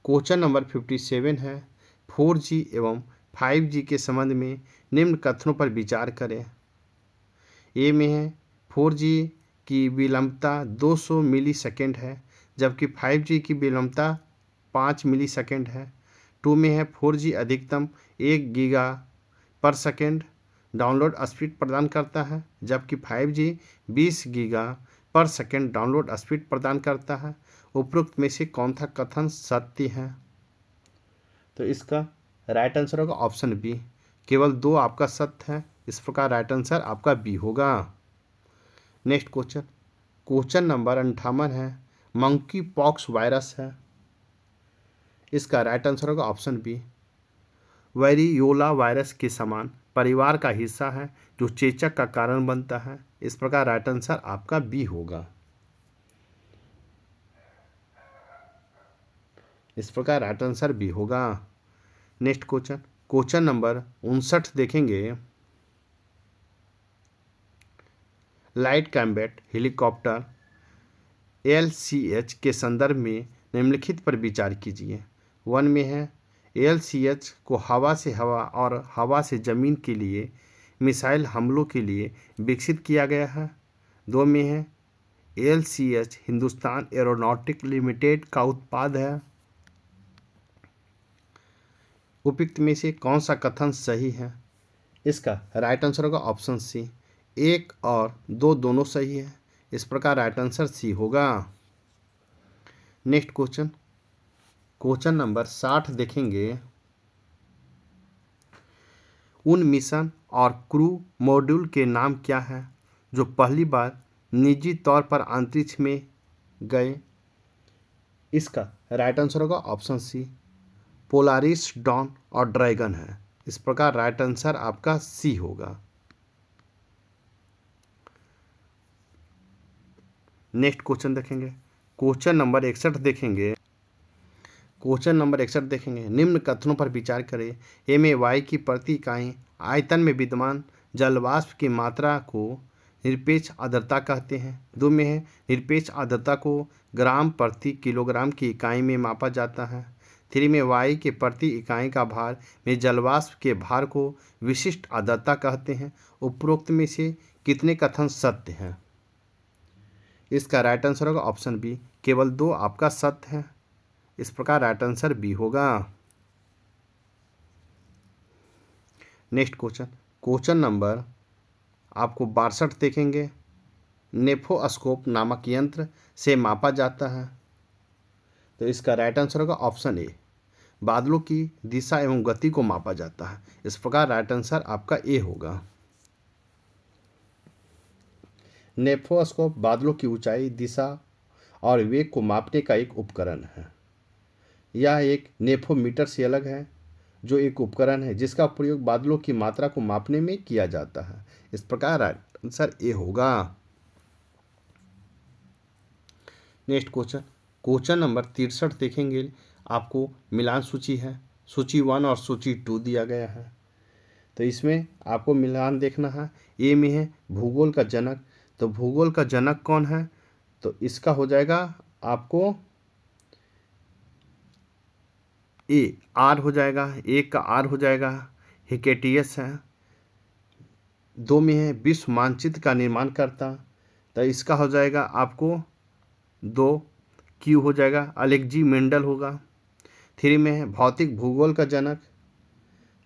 question number fifty seven है फोर जी एवं फाइव जी के संबंध में निम्न कथनों पर विचार करें ए में है फोर जी की विलंबता 200 मिली सेकेंड है जबकि फाइव जी की विलंबता पाँच मिली सेकेंड है टू में है फोर जी अधिकतम एक गीगा पर सेकेंड डाउनलोड स्पीड प्रदान करता है जबकि फाइव जी बीस गीगा पर सेकेंड डाउनलोड स्पीड प्रदान करता है उपरोक्त में से कौन था कथन सत्य है तो इसका राइट आंसर होगा ऑप्शन बी केवल दो आपका सत्य है इस प्रकार राइट आंसर आपका बी होगा नेक्स्ट क्वेश्चन क्वेश्चन नंबर अंठावन है मंकी पॉक्स वायरस है इसका राइट आंसर होगा ऑप्शन बी वेरियोला वायरस के समान परिवार का हिस्सा है जो चेचक का कारण बनता है इस प्रकार राइट आंसर आपका बी होगा इस प्रकार राइट आंसर बी होगा नेक्स्ट क्वेश्चन क्वेश्चन नंबर उनसठ देखेंगे लाइट कैम्बेट हेलीकॉप्टर एल के संदर्भ में निम्नलिखित पर विचार कीजिए वन में है एल को हवा से हवा और हवा से ज़मीन के लिए मिसाइल हमलों के लिए विकसित किया गया है दो में है एल हिंदुस्तान एरोनॉटिक लिमिटेड का उत्पाद है उपयुक्त में से कौन सा कथन सही है इसका राइट आंसर होगा ऑप्शन सी एक और दो दोनों सही है इस प्रकार राइट आंसर सी होगा नेक्स्ट क्वेश्चन क्वेश्चन नंबर साठ देखेंगे उन मिशन और क्रू मॉड्यूल के नाम क्या है जो पहली बार निजी तौर पर अंतरिक्ष में गए इसका राइट आंसर होगा ऑप्शन सी पोलारिस डॉन और ड्रैगन है इस प्रकार राइट आंसर आपका सी होगा नेक्स्ट क्वेश्चन देखेंगे क्वेश्चन नंबर इकसठ देखेंगे क्वेश्चन नंबर इकसठ देखेंगे निम्न कथनों पर विचार करें एम ए वाई की प्रति इकाई आयतन में विद्यमान जलवाष्प की मात्रा को निरपेक्ष आर्द्रता कहते हैं दो में है निरपेक्ष आर्द्रता को ग्राम प्रति किलोग्राम की इकाई में मापा जाता है थ्री में वाई के प्रति इकाई का भार में जलवाष्प के भार को विशिष्ट आर्द्रता कहते हैं उपरोक्त में से कितने कथन सत्य हैं इसका राइट आंसर होगा ऑप्शन बी केवल दो आपका सत्य है इस प्रकार राइट आंसर बी होगा नेक्स्ट क्वेश्चन क्वेश्चन नंबर आपको बासठ देखेंगे नेफोस्कोप नामक यंत्र से मापा जाता है तो इसका राइट आंसर होगा ऑप्शन ए बादलों की दिशा एवं गति को मापा जाता है इस प्रकार राइट आंसर आपका ए होगा नेफोस्कोप बादलों की ऊंचाई दिशा और वेग को मापने का एक उपकरण है यह एक नेफोमीटर से अलग है जो एक उपकरण है जिसका प्रयोग बादलों की मात्रा को मापने में किया जाता है इस प्रकार आंसर ए होगा नेक्स्ट क्वेश्चन क्वेश्चन नंबर तिरसठ देखेंगे आपको मिलान सूची है सूची वन और सूची टू दिया गया है तो इसमें आपको मिलान देखना है ए में है भूगोल का जनक तो भूगोल का जनक कौन है तो इसका हो जाएगा आपको ए आर हो जाएगा एक का आर हो जाएगा हिकेटियस है दो में है विश्व मानचित्र का निर्माण करता तो इसका हो जाएगा आपको दो क्यू हो जाएगा अलेक्जी मेंडल होगा थ्री में है भौतिक भूगोल का जनक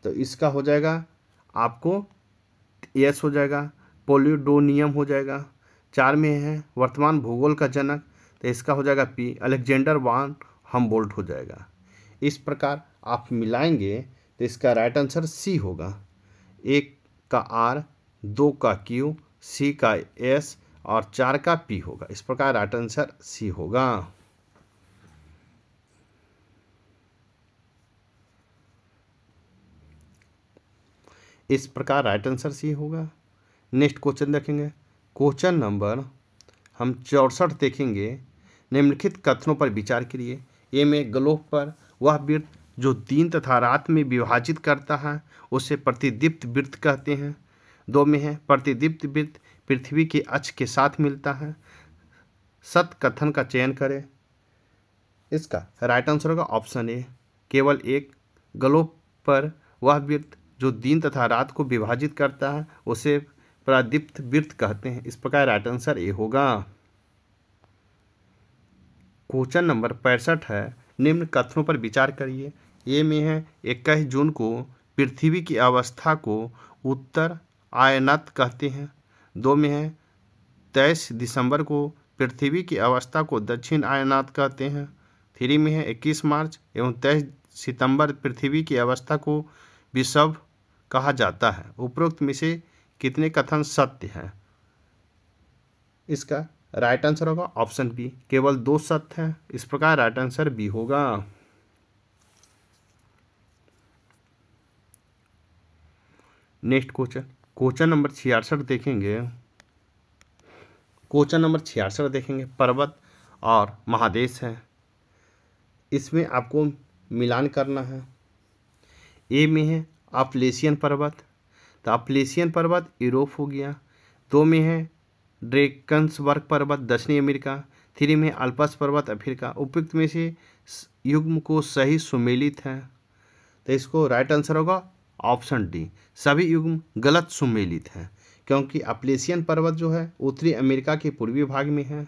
तो इसका हो जाएगा आपको एस हो जाएगा पोलियोडोनियम हो जाएगा चार में है वर्तमान भूगोल का जनक तो इसका हो जाएगा पी अलेक्जेंडर वान हम हो जाएगा इस प्रकार आप मिलाएंगे तो इसका राइट आंसर सी होगा एक का आर दो का क्यू सी का एस और चार का पी होगा इस प्रकार राइट आंसर सी होगा इस प्रकार राइट आंसर सी होगा नेक्स्ट क्वेश्चन देखेंगे क्वेश्चन नंबर हम चौसठ देखेंगे निम्नलिखित कथनों पर विचार करिए ए में ग्लोब पर वह वृत्त जो दिन तथा रात में विभाजित करता है उसे प्रतिदीप्त वृत्त कहते हैं दो में है प्रतिदीप्त वृत्त पृथ्वी के अक्ष के साथ मिलता है सत कथन का चयन करें इसका राइट आंसर होगा ऑप्शन ए केवल एक ग्लोब पर वह वृत्त जो दिन तथा रात को विभाजित करता है उसे प्रदीप्त वृत्त कहते हैं इस प्रकार राइट आंसर ए होगा क्वेश्चन नंबर पैंसठ है निम्न कथनों पर विचार करिए ये में है इक्कीस जून को पृथ्वी की अवस्था को उत्तर आयनत कहते हैं दो में है तेईस दिसंबर को पृथ्वी की अवस्था को दक्षिण आयनात कहते हैं थ्री में है इक्कीस मार्च एवं तेईस सितंबर पृथ्वी की अवस्था को विषभ कहा जाता है उपरोक्त में से कितने कथन सत्य हैं इसका राइट आंसर होगा ऑप्शन बी केवल दो सत्य हैं इस प्रकार राइट आंसर बी होगा नेक्स्ट क्वेश्चन क्वेश्चन नंबर छियासठ देखेंगे क्वेश्चन नंबर छियासठ देखेंगे पर्वत और महादेश है इसमें आपको मिलान करना है ए में है अपलेशियन पर्वत तो अपलेशियन पर्वत यूरोप हो गया दो में है ड्रेकन्सबर्ग पर्वत दक्षिणी अमेरिका थ्री में अल्पस पर्वत अफ्रीका उपयुक्त में से युग्म को सही सुमेलित है तो इसको राइट आंसर होगा ऑप्शन डी सभी युग्म गलत सुमेलित है क्योंकि अपलेसियन पर्वत जो है उत्तरी अमेरिका के पूर्वी भाग में है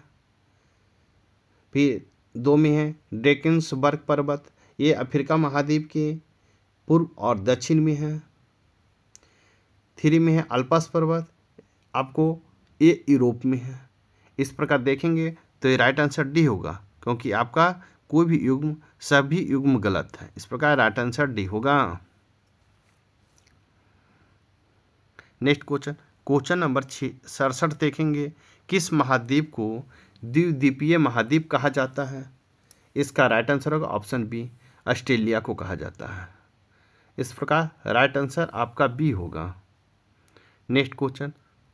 फिर दो में है ड्रेकन्सबर्ग पर्वत ये अफ्रीका महाद्वीप के पूर्व और दक्षिण में है थ्री में है अल्पस पर्वत आपको ये यूरोप में है इस प्रकार देखेंगे तो ये राइट आंसर डी होगा क्योंकि आपका कोई भी युग्म सभी युग्म गलत है इस प्रकार राइट आंसर डी होगा नेक्स्ट क्वेश्चन क्वेश्चन नंबर छी सड़सठ देखेंगे किस महाद्वीप को द्वीपीय महाद्वीप कहा जाता है इसका राइट आंसर होगा ऑप्शन बी ऑस्ट्रेलिया को कहा जाता है इस प्रकार राइट आंसर आपका बी होगा नेक्स्ट क्वेश्चन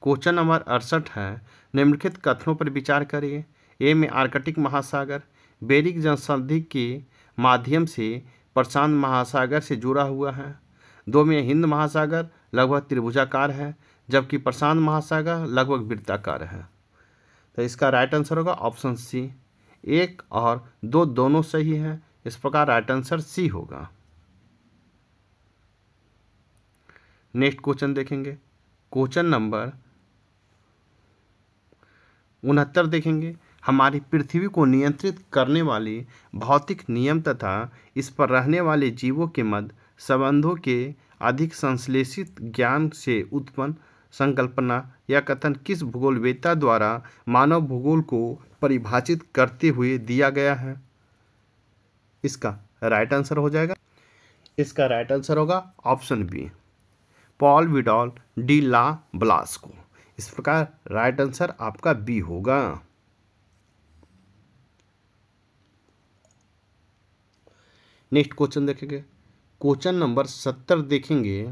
क्वेश्चन नंबर अड़सठ है निम्नलिखित कथनों पर विचार करिए ए में आर्कटिक महासागर बेरिक जनसंधि के माध्यम से प्रशांत महासागर से जुड़ा हुआ है दो में हिंद महासागर लगभग त्रिभुजाकार है जबकि प्रशांत महासागर लगभग वृत्ताकार है तो इसका राइट आंसर होगा ऑप्शन सी एक और दो दोनों सही हैं इस प्रकार राइट आंसर सी होगा नेक्स्ट क्वेश्चन देखेंगे क्वेश्चन नंबर उनहत्तर देखेंगे हमारी पृथ्वी को नियंत्रित करने वाले भौतिक नियम तथा इस पर रहने वाले जीवों के मध्य संबंधों के अधिक संश्लेषित ज्ञान से उत्पन्न संकल्पना या कथन किस भूगोलवेत्ता द्वारा मानव भूगोल को परिभाषित करते हुए दिया गया है इसका राइट आंसर हो जाएगा इसका राइट आंसर होगा option B Paul Vidal de la Blache इस प्रकार राइट आंसर आपका बी होगा नेक्स्ट क्वेश्चन देखेंगे क्वेश्चन नंबर सत्तर देखेंगे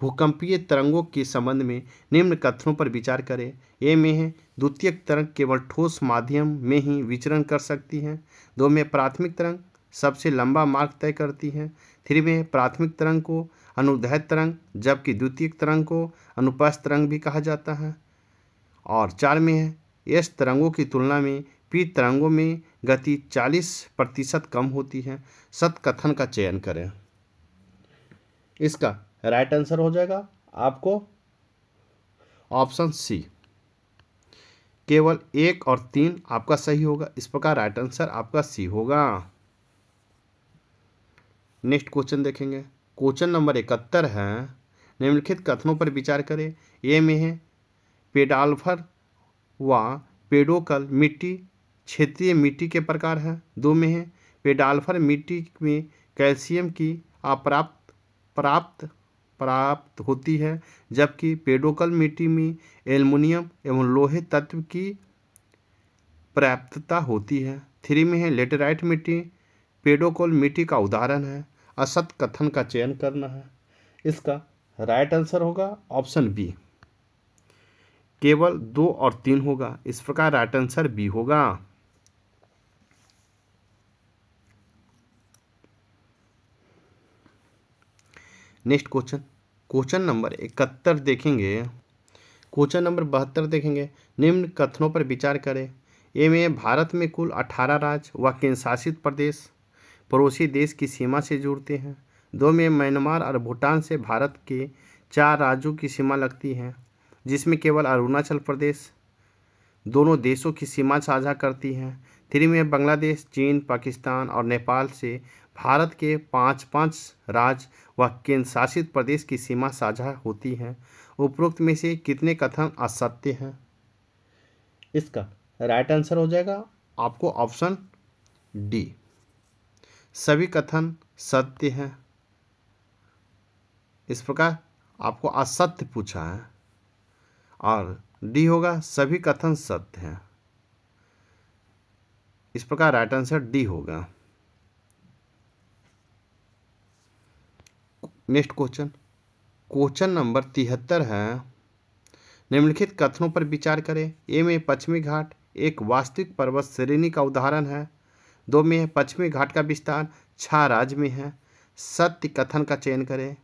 भूकंपीय तरंगों के संबंध में निम्न कथनों पर विचार करें ए में है द्वितीय तरंग केवल ठोस माध्यम में ही विचरण कर सकती है दो में प्राथमिक तरंग सबसे लंबा मार्ग तय करती है थ्री में प्राथमिक तरंग को अनुदैत तरंग जबकि द्वितीय तरंग को अनुपास तरंग भी कहा जाता है और चार में है एस तरंगों की तुलना में पी तरंगों में गति 40 प्रतिशत कम होती है सत कथन का चयन करें इसका राइट आंसर हो जाएगा आपको ऑप्शन सी केवल एक और तीन आपका सही होगा इस प्रकार राइट आंसर आपका सी होगा नेक्स्ट क्वेश्चन देखेंगे क्वेश्चन नंबर इकहत्तर है निम्नलिखित कथनों पर विचार करें ये में है पेडाल्फर व पेडोकल मिट्टी क्षेत्रीय मिट्टी के प्रकार हैं दो में है पेडाल्फर मिट्टी में कैल्शियम की अप्राप्त प्राप्त प्राप्त होती है जबकि पेडोकल मिट्टी में एल्युमिनियम एवं लोहे तत्व की प्राप्तता होती है थ्री में है लेटेराइट मिट्टी पेडोकोल मिट्टी का उदाहरण है असत कथन का चयन करना है इसका राइट आंसर होगा ऑप्शन बी केवल दो और तीन होगा इस प्रकार राइट आंसर बी होगा नेक्स्ट क्वेश्चन क्वेश्चन नंबर इकहत्तर देखेंगे क्वेश्चन नंबर बहत्तर देखेंगे निम्न कथनों पर विचार करें ए में भारत में कुल अठारह राज्य व केंद्रशासित प्रदेश पड़ोसी देश की सीमा से जुड़ते हैं दो में म्यांमार और भूटान से भारत के चार राज्यों की सीमा लगती है जिसमें केवल अरुणाचल प्रदेश दोनों देशों की सीमा साझा करती हैं थ्री में बांग्लादेश चीन पाकिस्तान और नेपाल से भारत के पाँच पाँच राज्य व केंद्र शासित प्रदेश की सीमा साझा होती हैं उपरोक्त में से कितने कथन असत्य हैं इसका राइट आंसर हो जाएगा आपको ऑप्शन डी सभी कथन सत्य हैं इस प्रकार आपको असत्य पूछा है और डी होगा सभी कथन सत्य हैं इस प्रकार राइट आंसर डी होगा नेक्स्ट क्वेश्चन क्वेश्चन नंबर तिहत्तर है निम्नलिखित कथनों पर विचार करें ए में पश्चिमी घाट एक वास्तविक पर्वत श्रेणी का उदाहरण है दो में है पश्चिमी घाट का विस्तार छः राज्य में है सत्य कथन का चयन करें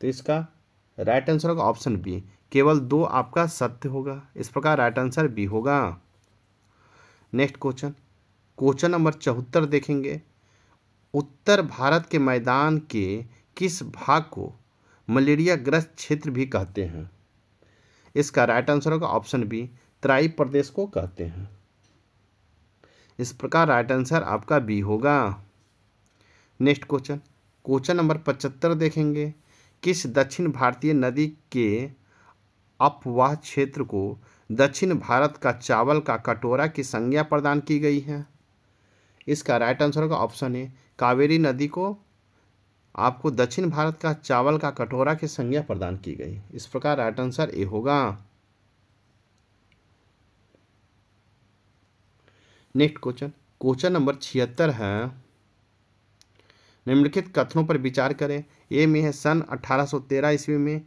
तो इसका राइट आंसर होगा ऑप्शन बी केवल दो आपका सत्य होगा इस प्रकार राइट आंसर बी होगा नेक्स्ट क्वेश्चन क्वेश्चन नंबर चौहत्तर देखेंगे उत्तर भारत के मैदान के किस भाग को मलेरिया ग्रस्त क्षेत्र भी कहते हैं इसका राइट आंसर होगा ऑप्शन बी तराई प्रदेश को कहते हैं इस प्रकार राइट आंसर आपका बी होगा नेक्स्ट क्वेश्चन क्वेश्चन नंबर पचहत्तर देखेंगे किस दक्षिण भारतीय नदी के अपवाह क्षेत्र को दक्षिण भारत का चावल का कटोरा की संज्ञा प्रदान की गई है इसका राइट आंसर का ऑप्शन है कावेरी नदी को आपको दक्षिण भारत का चावल का कटोरा की संज्ञा प्रदान की गई इस प्रकार राइट आंसर ए होगा नेक्स्ट क्वेश्चन क्वेश्चन नंबर छिहत्तर है निम्नलिखित कथनों पर विचार करें ए में है सन 1813 ईस्वी में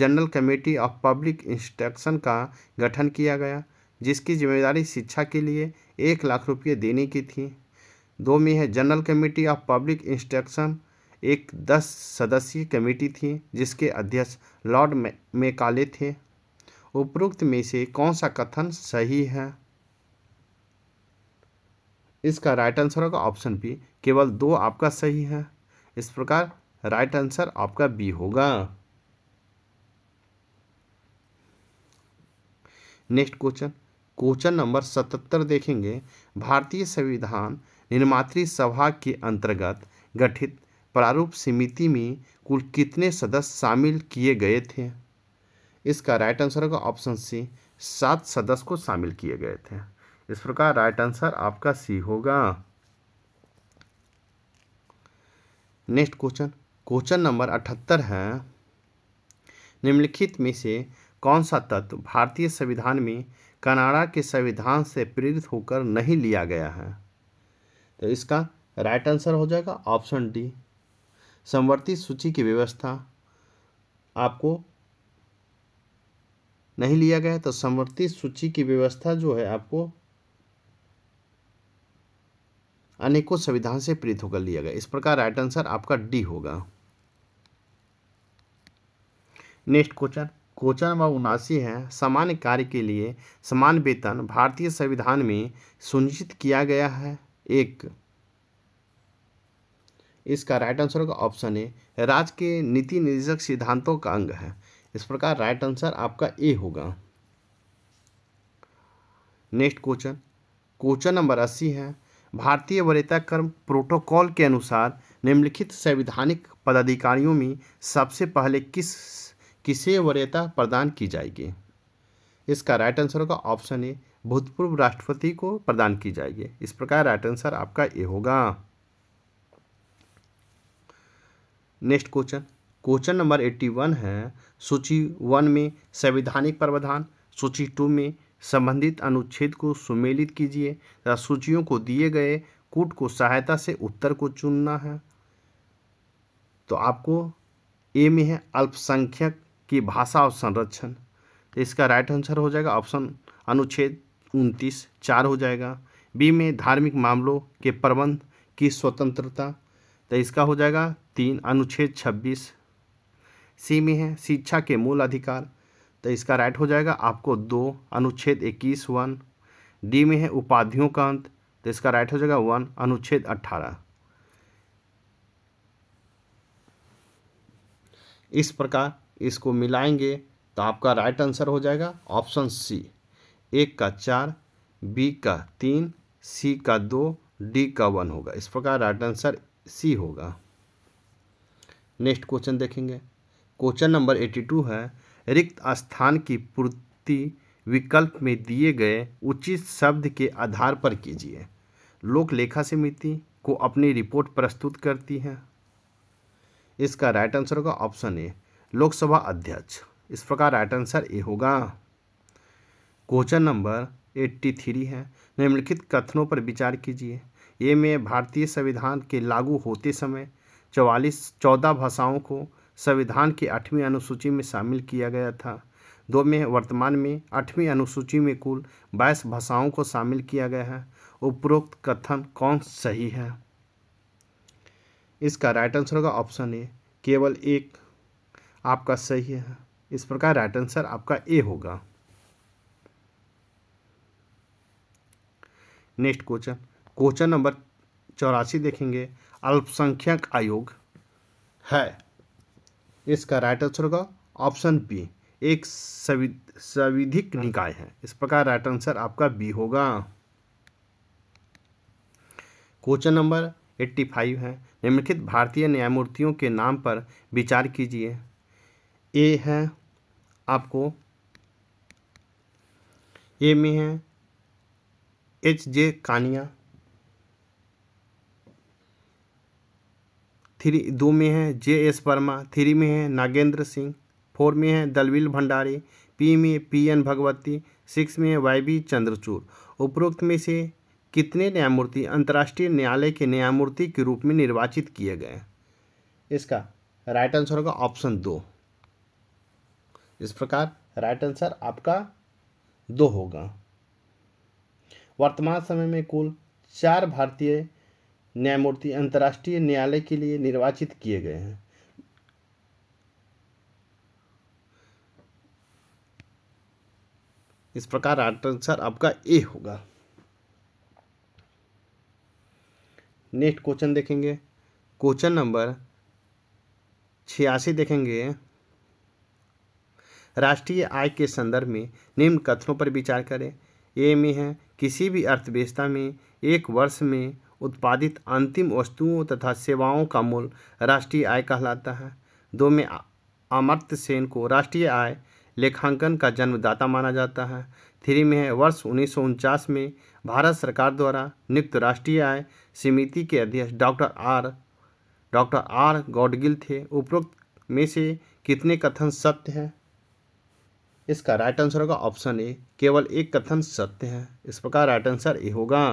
general committee of public instruction का गठन किया गया जिसकी जिम्मेदारी शिक्षा के लिए एक लाख रुपये देने की थी दो में है general committee of public instruction एक दस सदस्यीय कमेटी थी जिसके अध्यक्ष लॉर्ड मेकाले थे उपरोक्त में से कौन सा कथन सही है इसका राइट आंसर होगा ऑप्शन बी केवल दो आपका सही है इस प्रकार राइट आंसर आपका बी होगा नेक्स्ट क्वेश्चन क्वेश्चन नंबर सतहत्तर देखेंगे भारतीय संविधान निर्मात सभा के अंतर्गत गठित प्रारूप समिति में कुल कितने सदस्य शामिल किए गए थे इसका राइट आंसर होगा ऑप्शन सी सात सदस्य को शामिल किए गए थे इस प्रकार राइट आंसर आपका सी होगा नेक्स्ट क्वेश्चन क्वेश्चन नंबर अठहत्तर है निम्नलिखित में से कौन सा तत्व भारतीय संविधान में कनाडा के संविधान से प्रेरित होकर नहीं लिया गया है तो इसका राइट आंसर हो जाएगा ऑप्शन डी समवर्ती सूची की व्यवस्था आपको नहीं लिया गया तो समवर्ती सूची की व्यवस्था जो है आपको अनेकों संविधान से प्रीत होकर लिया गया इस प्रकार राइट आंसर आपका डी होगा नेक्स्ट क्वेश्चन क्वेश्चन नंबर उनासी है सामान्य कार्य के लिए समान वेतन भारतीय संविधान में सुनिश्चित किया गया है एक इसका राइट आंसर होगा ऑप्शन ए राज्य के नीति निर्देशक सिद्धांतों का अंग है इस प्रकार राइट आंसर आपका ए होगा नेक्स्ट क्वेश्चन क्वेश्चन नंबर अस्सी है भारतीय वरीयता कर्म प्रोटोकॉल के अनुसार निम्नलिखित संवैधानिक पदाधिकारियों में सबसे पहले किस किसे वरीयता प्रदान की जाएगी इसका राइट आंसर होगा ऑप्शन ए भूतपूर्व राष्ट्रपति को प्रदान की जाएगी इस प्रकार राइट आंसर आपका ए होगा next question question number eighty one है सूची वन में संवैधानिक प्रावधान सूची टू में संबंधित अनुच्छेद को सुमेलित कीजिए तथा सूचियों को दिए गए कूट को सहायता से उत्तर को चुनना है तो आपको ए में है अल्पसंख्यक की भाषा और संरक्षण तो इसका राइट आंसर हो जाएगा ऑप्शन अनुच्छेद उनतीस चार हो जाएगा बी में धार्मिक मामलों के प्रबंध की स्वतंत्रता तो इसका हो जाएगा तीन अनुच्छेद छब्बीस सी में है शिक्षा के मूल अधिकार तो इसका राइट हो जाएगा आपको दो अनुच्छेद इक्कीस वन डी में है उपाधियों का अंत तो इसका राइट हो जाएगा वन अनुच्छेद अट्ठारह इस प्रकार इसको मिलाएंगे तो आपका राइट आंसर हो जाएगा ऑप्शन सी एक का चार बी का तीन सी का दो डी का वन होगा इस प्रकार राइट आंसर सी होगा नेक्स्ट क्वेश्चन देखेंगे क्वेश्चन नंबर एटी टू है रिक्त स्थान की पूर्ति विकल्प में दिए गए उचित शब्द के आधार पर कीजिए लोक लेखा समिति को अपनी रिपोर्ट प्रस्तुत करती है इसका राइट आंसर होगा ऑप्शन ए लोकसभा अध्यक्ष इस प्रकार राइट आंसर ए होगा क्वेश्चन नंबर एट्टी थ्री है निम्नलिखित कथनों पर विचार कीजिए ए में भारतीय संविधान के लागू होते समय चौवालीस चौदह भाषाओं को संविधान की आठवीं अनुसूची में शामिल किया गया था दो में वर्तमान में आठवीं अनुसूची में कुल बाईस भाषाओं को शामिल किया गया है उपरोक्त कथन कौन सही है इसका राइट आंसर होगा ऑप्शन ए केवल एक आपका सही है इस प्रकार राइट आंसर आपका ए होगा नेक्स्ट क्वेश्चन क्वेश्चन नंबर चौरासी देखेंगे अल्पसंख्यक आयोग है इसका राइट आंसर होगा ऑप्शन बी एक संविधिक निकाय है इस प्रकार राइट आंसर आपका बी होगा क्वेश्चन नंबर एट्टी फाइव है निम्नलिखित भारतीय न्यायमूर्तियों के नाम पर विचार कीजिए ए है आपको ए में है एच जे कानिया थ्री दो में है जे एस वर्मा थ्री में है नागेंद्र सिंह फोर में है दलवील भंडारी पी में पी एन भगवती सिक्स में है वाई बी चंद्रचूर उपरोक्त में से कितने न्यायमूर्ति अंतर्राष्ट्रीय न्यायालय के न्यायमूर्ति के रूप में निर्वाचित किए गए इसका राइट आंसर होगा ऑप्शन दो इस प्रकार राइट आंसर आपका दो होगा वर्तमान समय में कुल चार भारतीय न्यायमूर्ति अंतर्राष्ट्रीय न्यायालय के लिए निर्वाचित किए गए हैं इस प्रकार आंसर आपका ए होगा नेक्स्ट क्वेश्चन देखेंगे क्वेश्चन नंबर छियासी देखेंगे राष्ट्रीय आय के संदर्भ में निम्न कथनों पर विचार करें ए में है किसी भी अर्थव्यवस्था में एक वर्ष में उत्पादित अंतिम वस्तुओं तथा सेवाओं का मूल राष्ट्रीय आय कहलाता है दो में अमर्त्य सेन को राष्ट्रीय आय लेखांकन का जन्मदाता माना जाता है थ्री में है वर्ष उन्नीस में भारत सरकार द्वारा नियुक्त राष्ट्रीय आय समिति के अध्यक्ष doctor R doctor R Gadgil थे उपरोक्त में से कितने कथन सत्य हैं इसका राइट आंसर होगा ऑप्शन ए केवल एक कथन सत्य है इस प्रकार राइट आंसर ए होगा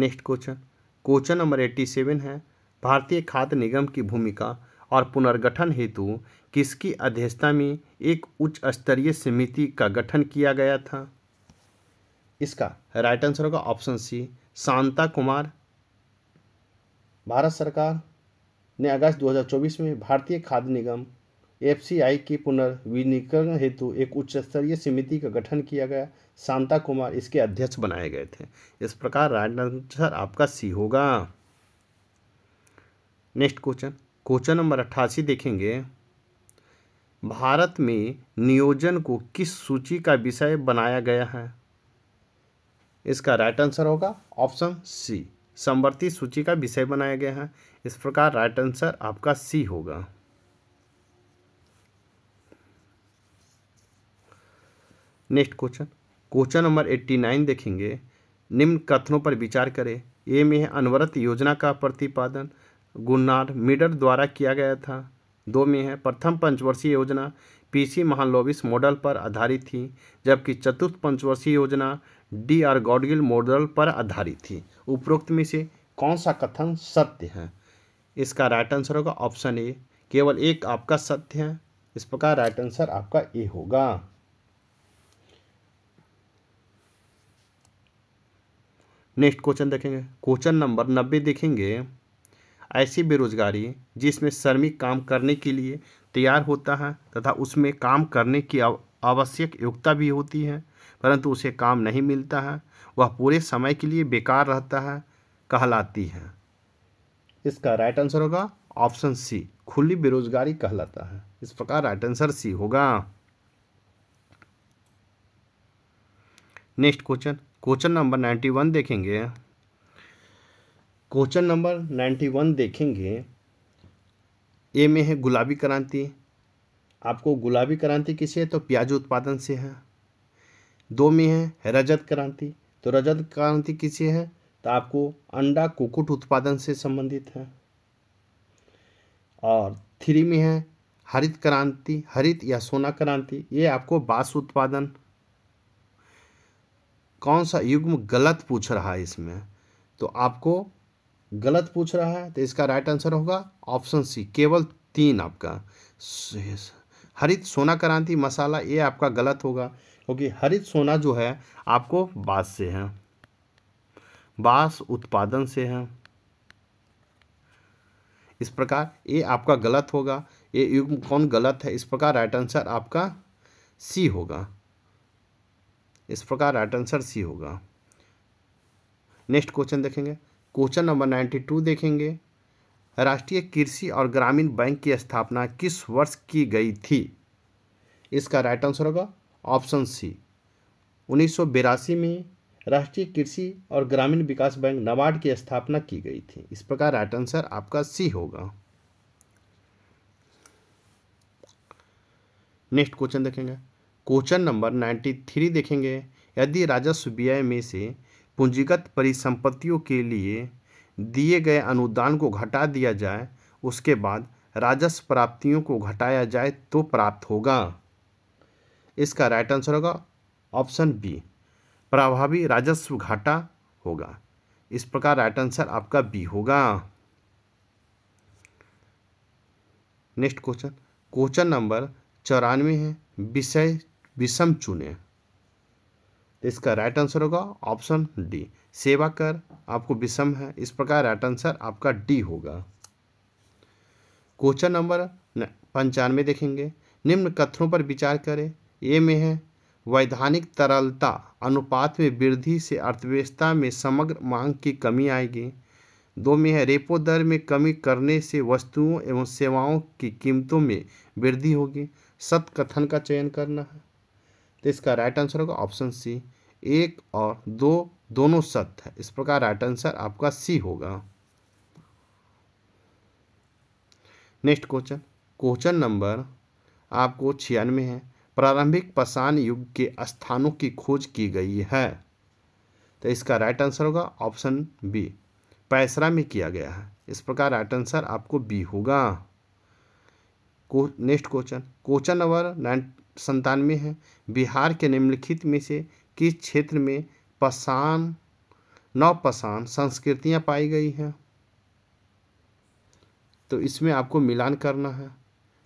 next question question number eighty seven है भारतीय खाद्य निगम की भूमिका और पुनर्गठन हेतु किसकी अध्यक्षता में एक उच्च स्तरीय समिति का गठन किया गया था इसका राइट आंसर होगा ऑप्शन सी शांता कुमार भारत सरकार ने अगस्त 2024 में भारतीय खाद्य निगम एफसीआई की पुनर्विनीकरण हेतु एक उच्च स्तरीय समिति का गठन किया गया शांता कुमार इसके अध्यक्ष बनाए गए थे इस प्रकार राइट आंसर आपका सी होगा नेक्स्ट क्वेश्चन क्वेश्चन नंबर अट्ठासी देखेंगे भारत में नियोजन को किस सूची का विषय बनाया गया है इसका राइट आंसर होगा ऑप्शन सी संवर्ती सूची का विषय बनाया गया है इस प्रकार राइट आंसर आपका सी होगा next question question number eighty nine देखेंगे निम्न कथनों पर विचार करें ए में है अनवरत योजना का प्रतिपादन गुन्नार मिडर द्वारा किया गया था दो में है प्रथम पंचवर्षीय योजना पीसी महालोविस मॉडल पर आधारित थी जबकि चतुर्थ पंचवर्षीय योजना डी आर गॉडगिल मॉडल पर आधारित थी उपरोक्त में से कौन सा कथन सत्य है इसका राइट आंसर होगा ऑप्शन ए केवल एक आपका सत्य है इस प्रकार राइट आंसर आपका ए होगा नेक्स्ट क्वेश्चन देखेंगे क्वेश्चन नंबर नब्बे देखेंगे ऐसी बेरोजगारी जिसमें श्रमिक काम करने के लिए तैयार होता है तथा उसमें काम करने की आवश्यक योग्यता भी होती है परंतु उसे काम नहीं मिलता है वह पूरे समय के लिए बेकार रहता है कहलाती है इसका राइट आंसर होगा ऑप्शन सी खुली बेरोजगारी कहलाता है इस प्रकार राइट आंसर सी होगा next question question number ninety one देखेंगे क्वेश्चन नंबर नाइन्टी वन देखेंगे ए में है गुलाबी क्रांति आपको गुलाबी क्रांति किसे है तो प्याज उत्पादन से है दो में है रजत क्रांति तो रजत क्रांति किसे है तो आपको अंडा कुकुट उत्पादन से संबंधित है और थ्री में है हरित क्रांति हरित या सोना क्रांति ये आपको बांस उत्पादन कौन सा युग्म गलत पूछ रहा है इसमें तो आपको गलत पूछ रहा है तो इसका राइट आंसर होगा ऑप्शन सी केवल तीन आपका हरित सोना क्रांति मसाला ये आपका गलत होगा क्योंकि हरित सोना जो है आपको बाँस से है बाँस उत्पादन से है इस प्रकार ये आपका गलत होगा ये युग्म कौन गलत है इस प्रकार राइट आंसर आपका सी होगा इस प्रकार राइट आंसर सी होगा नेक्स्ट क्वेश्चन देखेंगे क्वेश्चन नंबर नाइन्टी टू देखेंगे राष्ट्रीय कृषि और ग्रामीण बैंक की स्थापना किस वर्ष की गई थी इसका राइट आंसर होगा ऑप्शन सी उन्नीस में राष्ट्रीय कृषि और ग्रामीण विकास बैंक नबार्ड की स्थापना की गई थी इस प्रकार राइट आंसर आपका सी होगा नेक्स्ट क्वेश्चन देखेंगे क्वेश्चन नंबर नाइन्टी थ्री देखेंगे यदि राजस्व व्यय में से पूंजीगत परिसंपत्तियों के लिए दिए गए अनुदान को घटा दिया जाए उसके बाद राजस्व प्राप्तियों को घटाया जाए तो प्राप्त होगा इसका राइट आंसर होगा ऑप्शन बी प्रभावी राजस्व घाटा होगा इस प्रकार राइट आंसर आपका बी होगा नेक्स्ट क्वेश्चन क्वेश्चन नंबर चौरानवे है विषय विषम चुने तो इसका राइट आंसर होगा ऑप्शन डी सेवा कर आपको विषम है इस प्रकार राइट आंसर आपका डी होगा क्वेश्चन नंबर पंचानवे देखेंगे निम्न कथनों पर विचार करें ए में है वैधानिक तरलता अनुपात में वृद्धि से अर्थव्यवस्था में समग्र मांग की कमी आएगी दो में है रेपो दर में कमी करने से वस्तुओं एवं सेवाओं की कीमतों में वृद्धि होगी सत कथन का चयन करना है तो इसका राइट आंसर होगा ऑप्शन सी एक और दो दोनों सत्य है इस प्रकार राइट आंसर आपका सी होगा नेक्स्ट क्वेश्चन क्वेश्चन नंबर आपको छियानवे है प्रारंभिक पसान युग के स्थानों की खोज की गई है तो इसका राइट आंसर होगा ऑप्शन बी पैसरा में किया गया है इस प्रकार राइट आंसर आपको बी होगा नेक्स्ट क्वेश्चन क्वेश्चन नंबर संतानवे है बिहार के निम्नलिखित में से किस क्षेत्र में पसान पसान संस्कृतियाँ पाई गई हैं तो इसमें आपको मिलान करना है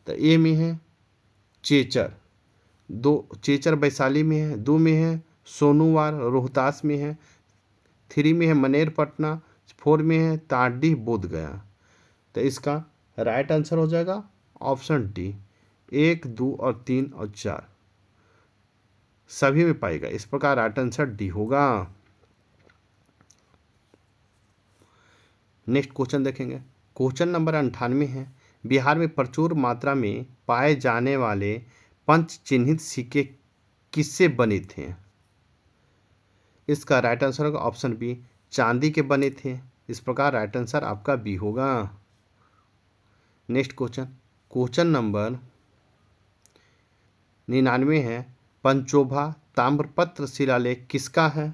तो ए में है चेचर दो चेचर वैशाली में है दो में है सोनूवार रोहतास में है थ्री में है मनेर पटना फोर में है ताडीह बोधगया तो इसका राइट आंसर हो जाएगा ऑप्शन डी एक दो और तीन और चार सभी में पाएगा इस प्रकार राइट आंसर डी होगा नेक्स्ट क्वेश्चन देखेंगे क्वेश्चन नंबर अंठानवे है बिहार में प्रचुर मात्रा में पाए जाने वाले पंच चिन्हित सिक्के किससे बने थे इसका राइट आंसर होगा ऑप्शन बी चांदी के बने थे इस प्रकार राइट आंसर आपका बी होगा नेक्स्ट क्वेश्चन क्वेश्चन नंबर निन्यानवे है पंचोभा ताम्रपत्र शिलालेख किसका है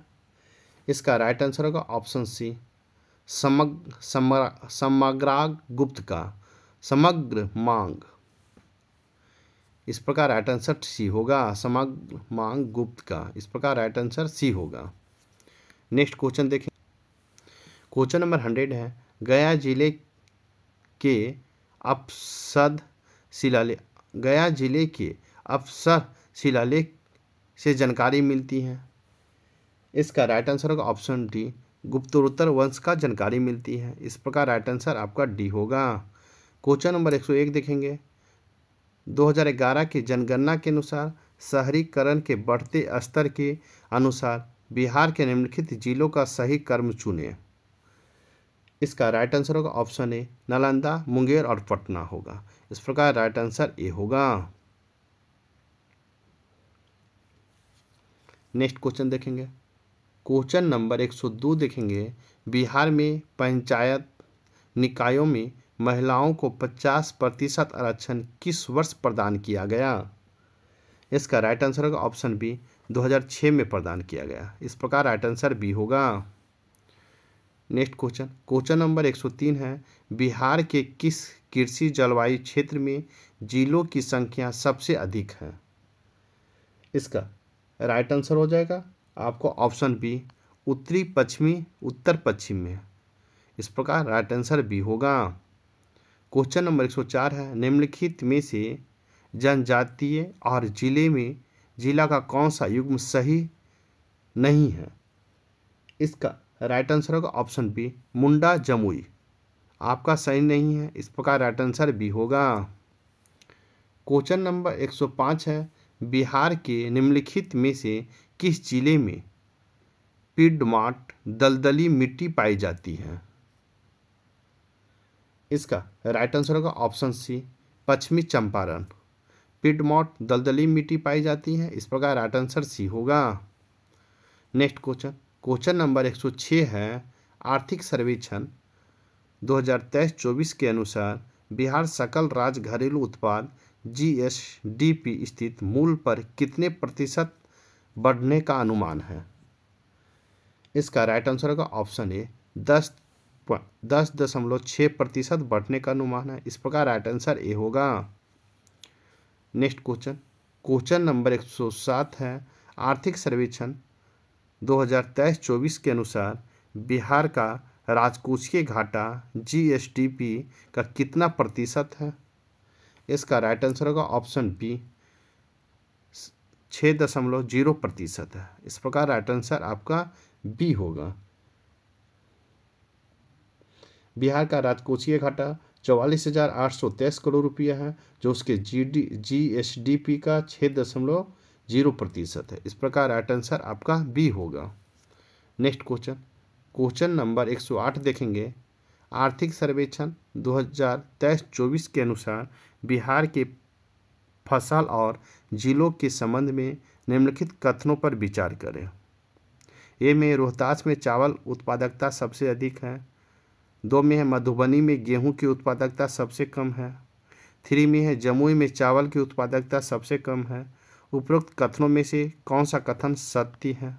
इसका राइट आंसर होगा ऑप्शन सी समग्र समग्राग गुप्त का समग्र मांग इस प्रकार राइट आंसर सी होगा समग्र मांग गुप्त का इस प्रकार राइट आंसर सी होगा नेक्स्ट क्वेश्चन देखें क्वेश्चन नंबर हंड्रेड है गया जिले के अपसद शिलालेख गया जिले के अफसर शिलालेख से जानकारी मिलती है इसका राइट आंसर होगा ऑप्शन डी गुप्तोत्तर वंश का जानकारी मिलती है इस प्रकार राइट आंसर आपका डी होगा क्वेश्चन नंबर 101 देखेंगे 2011 की जनगणना के अनुसार शहरीकरण के बढ़ते स्तर के अनुसार बिहार के निम्नलिखित जिलों का सही कर्म चुने इसका राइट आंसर होगा ऑप्शन ए नालंदा मुंगेर और पटना होगा इस प्रकार राइट आंसर ए होगा नेक्स्ट क्वेश्चन देखेंगे क्वेश्चन नंबर एक सौ दो देखेंगे बिहार में पंचायत निकायों में महिलाओं को पचास प्रतिशत आरक्षण किस वर्ष प्रदान किया गया इसका राइट आंसर होगा ऑप्शन बी 2006 में प्रदान किया गया इस प्रकार राइट आंसर बी होगा नेक्स्ट क्वेश्चन क्वेश्चन नंबर 103 है बिहार के किस कृषि जलवायु क्षेत्र में जिलों की संख्या सबसे अधिक है इसका राइट आंसर हो जाएगा आपको ऑप्शन बी उत्तरी पश्चिमी उत्तर पश्चिम में इस प्रकार राइट आंसर बी होगा क्वेश्चन नंबर एक सौ चार है निम्नलिखित में से जनजातीय और जिले में जिला का कौन सा युग्म सही नहीं है इसका राइट आंसर होगा ऑप्शन बी मुंडा जमुई आपका सही नहीं है इस प्रकार राइट आंसर बी होगा क्वेश्चन नंबर 105 है बिहार के निम्नलिखित में से किस जिले में पिडमाट दलदली मिट्टी पाई जाती है इसका राइट आंसर होगा ऑप्शन सी पश्चिमी चंपारण पिडमाट दलदली मिट्टी पाई जाती है इस प्रकार राइट आंसर सी होगा नेक्स्ट क्वेश्चन क्वेश्चन नंबर 106 है आर्थिक सर्वेक्षण 2023-24 के अनुसार बिहार सकल राज्य घरेलू उत्पाद जीएसडीपी स्थित मूल पर कितने प्रतिशत बढ़ने का अनुमान है इसका राइट आंसर होगा ऑप्शन ए दस दस दशमलव छः प्रतिशत बढ़ने का अनुमान है इस प्रकार राइट आंसर ए होगा नेक्स्ट क्वेश्चन क्वेश्चन नंबर एक सौ सात है आर्थिक सर्वेक्षण दो हज़ार तेईस चौबीस के अनुसार बिहार का राजकोषीय घाटा जीएसडीपी का कितना प्रतिशत है इसका राइट आंसर होगा ऑप्शन बी छः दशमलव जीरो प्रतिशत है इस प्रकार राइट आंसर आपका बी होगा बिहार का राजकोषीय घाटा चौवालीस हज़ार आठ सौ तेईस करोड़ रुपया है जो उसके जी डी जी का छः दशमलव जीरो प्रतिशत है इस प्रकार राइट आंसर आपका बी होगा नेक्स्ट क्वेश्चन क्वेश्चन नंबर एक सौ आठ देखेंगे आर्थिक सर्वेक्षण 2023-24 के अनुसार बिहार के फसल और जिलों के संबंध में निम्नलिखित कथनों पर विचार करें ए में रोहतास में चावल उत्पादकता सबसे अधिक है दो में है मधुबनी में गेहूं की उत्पादकता सबसे कम है थ्री में है जमुई में चावल की उत्पादकता सबसे कम है उपरोक्त कथनों में से कौन सा कथन सत्य है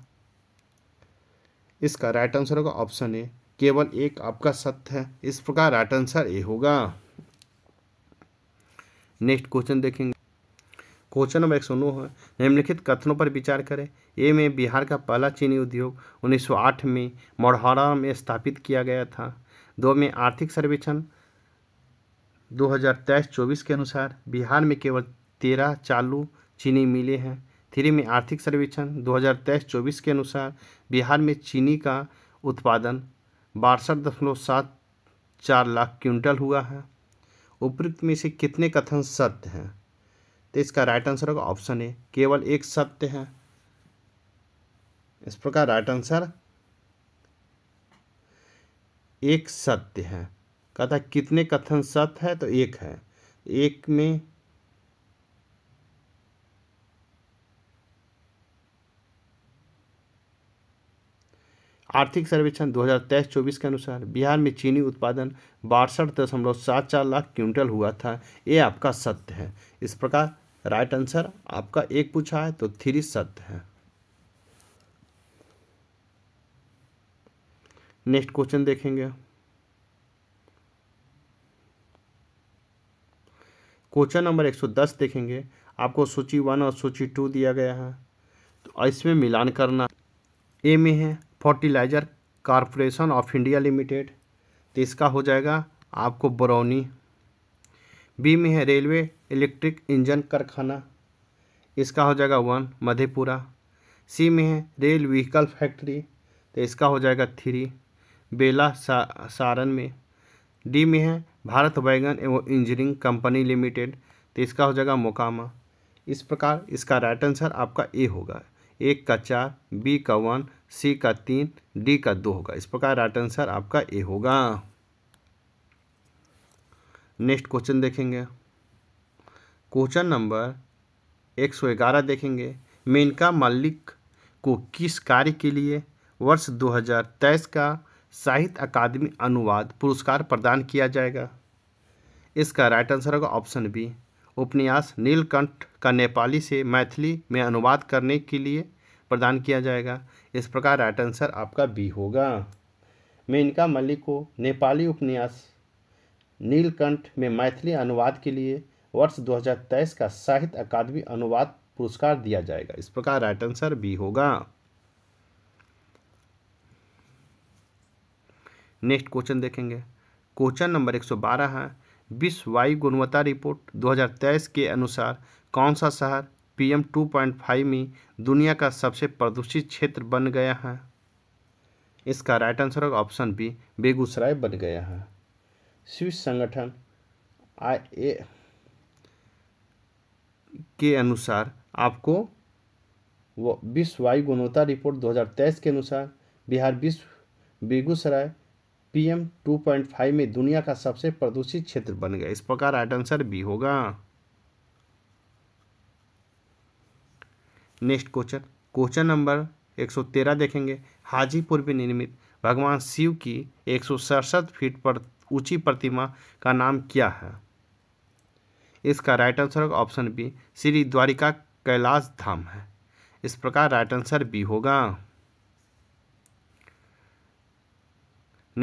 इसका राइट आंसर होगा ऑप्शन ए केवल एक आपका सत्य है इस प्रकार राइट आंसर ए होगा नेक्स्ट क्वेश्चन देखेंगे क्वेश्चन नंबर एक सौ है निम्नलिखित कथनों पर विचार करें ए में बिहार का पहला चीनी उद्योग 1908 में मोढ़ारा में स्थापित किया गया था दो में आर्थिक सर्वेक्षण 2023-24 के अनुसार बिहार में केवल तेरह चालू चीनी मिले हैं थ्री में आर्थिक सर्वेक्षण 2023-24 के अनुसार बिहार में चीनी का उत्पादन बासठ दशमलव सात चार लाख क्विंटल हुआ है उपरुक्त में से कितने कथन सत्य हैं तो इसका राइट आंसर होगा ऑप्शन ए केवल एक सत्य है इस प्रकार राइट आंसर एक सत्य है कहता कितने कथन सत्य है तो एक है एक में आर्थिक सर्वेक्षण 2023-24 के अनुसार बिहार में चीनी उत्पादन बासठ दशमलव सात चार लाख क्विंटल हुआ था ये आपका सत्य है इस प्रकार राइट आंसर आपका एक पूछा है तो थ्री सत्य है नेक्स्ट क्वेश्चन देखेंगे क्वेश्चन नंबर 110 देखेंगे आपको सूची वन और सूची टू दिया गया है तो इसमें मिलान करना ए में है fertilizer corporation of India limited तो इसका हो जाएगा आपको बरौनी बी में है रेलवे इलेक्ट्रिक इंजन कारखाना इसका हो जाएगा वन मधेपुरा सी में है रेल व्हीकल फैक्ट्री तो इसका हो जाएगा थ्री बेला सा, सारण में डी में है भारत वैगन एवं इंजीनियरिंग कंपनी लिमिटेड तो इसका हो जाएगा मोकामा इस प्रकार इसका राइट आंसर आपका ए होगा एक का चार बी का वन सी का तीन डी का दो होगा इस प्रकार राइट आंसर आपका ए होगा नेक्स्ट क्वेश्चन देखेंगे क्वेश्चन नंबर 111 देखेंगे मेनका मल्लिक को किस कार्य के लिए वर्ष 2023 का साहित्य अकादमी अनुवाद पुरस्कार प्रदान किया जाएगा इसका राइट आंसर होगा ऑप्शन बी उपन्यास नीलकंठ का नेपाली से मैथिली में अनुवाद करने के लिए प्रदान किया जाएगा इस प्रकार राइट आंसर आपका बी होगा मेनका मल्लिक को नेपाली उपन्यास नीलकंठ में मैथिली अनुवाद के लिए वर्ष 2023 का साहित्य अकादमी अनुवाद पुरस्कार दिया जाएगा इस प्रकार राइट आंसर बी होगा नेक्स्ट क्वेश्चन देखेंगे क्वेश्चन नंबर 112 है विश्व वायु गुणवत्ता रिपोर्ट 2023 के अनुसार कौन सा शहर पीएम 2.5 में दुनिया का सबसे प्रदूषित क्षेत्र बन गया है इसका राइट आंसर होगा ऑप्शन बी बेगूसराय बन गया है स्विस संगठन आई ए के अनुसार आपको वो विश्व वायु गुणवत्ता रिपोर्ट 2023 के अनुसार बिहार विश्व बेगूसराय पीएम 2.5 में दुनिया का सबसे प्रदूषित क्षेत्र बन गया इस प्रकार राइट आंसर बी होगा नेक्स्ट क्वेश्चन क्वेश्चन नंबर एक सौ तेरह देखेंगे हाजीपुर में निर्मित भगवान शिव की एक सौ सड़सठ फीट पर ऊंची प्रतिमा का नाम क्या है इसका राइट आंसर होगा ऑप्शन बी श्री द्वारिका कैलाश धाम है इस प्रकार राइट आंसर बी होगा